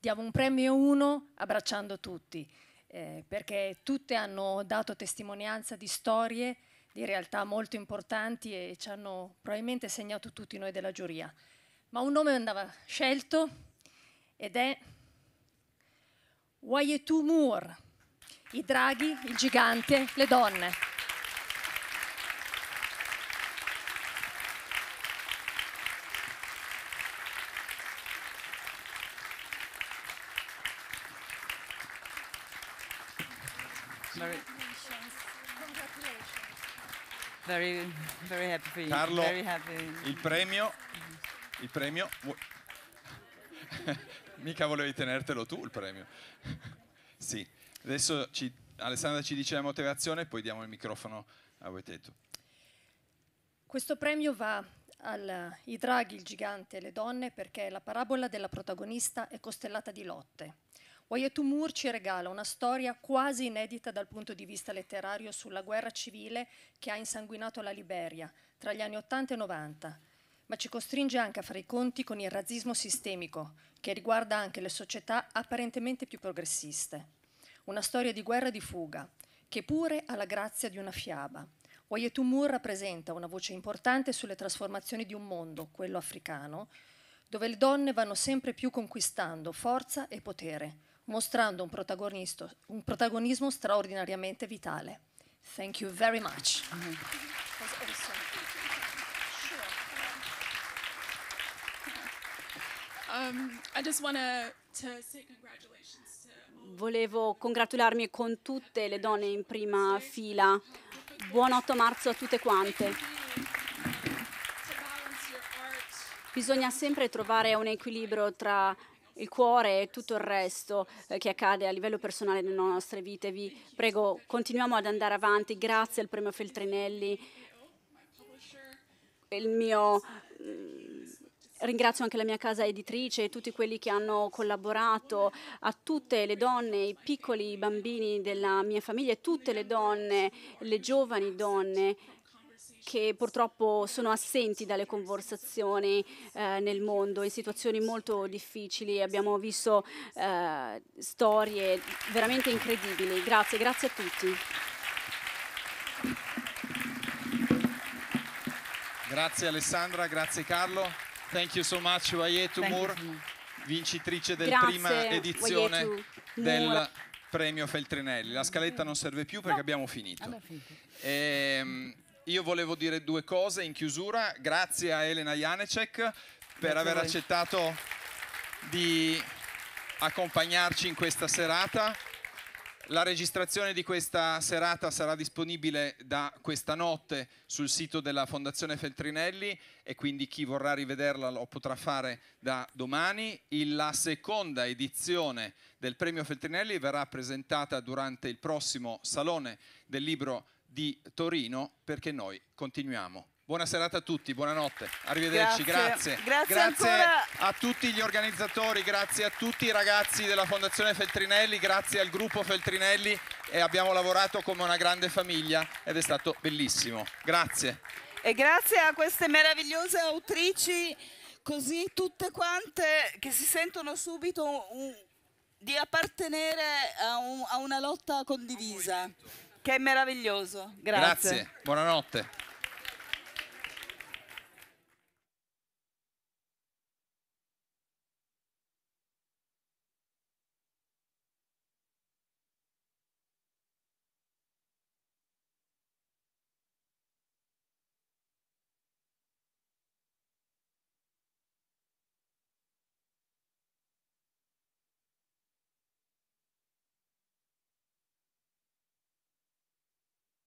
Speaker 9: diamo un premio uno abbracciando tutti, eh, perché tutte hanno dato testimonianza di storie, di realtà molto importanti e ci hanno probabilmente segnato tutti noi della giuria. Ma un nome andava scelto ed è Wayetu Moore, i draghi, il gigante, le donne.
Speaker 4: Very, very, very happy.
Speaker 6: Carlo, very happy. il premio,
Speaker 4: il premio, mica volevi tenertelo tu il premio. sì, adesso ci, Alessandra ci dice la motivazione e poi diamo il microfono a voi Teto.
Speaker 9: Questo premio va ai draghi, il gigante e le donne perché la parabola della protagonista è costellata di lotte Oye Tumur ci regala una storia quasi inedita dal punto di vista letterario sulla guerra civile che ha insanguinato la Liberia tra gli anni 80 e 90, ma ci costringe anche a fare i conti con il razzismo sistemico che riguarda anche le società apparentemente più progressiste. Una storia di guerra e di fuga, che pure ha la grazia di una fiaba. Oyetumur rappresenta una voce importante sulle trasformazioni di un mondo, quello africano, dove le donne vanno sempre più conquistando forza e potere, mostrando un, un protagonismo straordinariamente vitale. Thank you very much. Mm -hmm.
Speaker 1: Um,
Speaker 8: Volevo congratularmi con tutte le donne in prima fila. Buon 8 marzo a tutte quante. Um, Bisogna sempre trovare un equilibrio tra il cuore e tutto il resto eh, che accade a livello personale nelle nostre vite. Vi prego, continuiamo ad andare avanti. Grazie al premio Feltrinelli. Il mio mm, ringrazio anche la mia casa editrice e tutti quelli che hanno collaborato, a tutte le donne, i piccoli bambini della mia famiglia, tutte le donne, le giovani donne che purtroppo sono assenti dalle conversazioni eh, nel mondo in situazioni molto difficili. Abbiamo visto eh, storie veramente incredibili. Grazie, grazie a tutti.
Speaker 4: Grazie Alessandra, grazie Carlo. Thank you so much Wayetu Moore, vincitrice della prima edizione Wayetu. del Moore. premio Feltrinelli. La scaletta non serve più perché no. abbiamo finito. Allora, finito. Ehm, io volevo dire due cose in chiusura. Grazie a Elena Janecek per Grazie aver accettato di accompagnarci in questa serata. La registrazione di questa serata sarà disponibile da questa notte sul sito della Fondazione Feltrinelli e quindi chi vorrà rivederla lo potrà fare da domani. La seconda edizione del premio Feltrinelli verrà presentata durante il prossimo Salone del Libro di Torino perché noi continuiamo. Buona serata a tutti, buonanotte, arrivederci, grazie. Grazie, grazie, grazie a tutti gli organizzatori, grazie a tutti i ragazzi della Fondazione Feltrinelli, grazie al gruppo Feltrinelli e abbiamo lavorato come una grande famiglia ed è stato bellissimo. Grazie.
Speaker 6: E grazie a queste meravigliose autrici, così tutte quante che si sentono subito un, di appartenere a, un, a una lotta condivisa che è meraviglioso. Grazie. Grazie,
Speaker 4: buonanotte.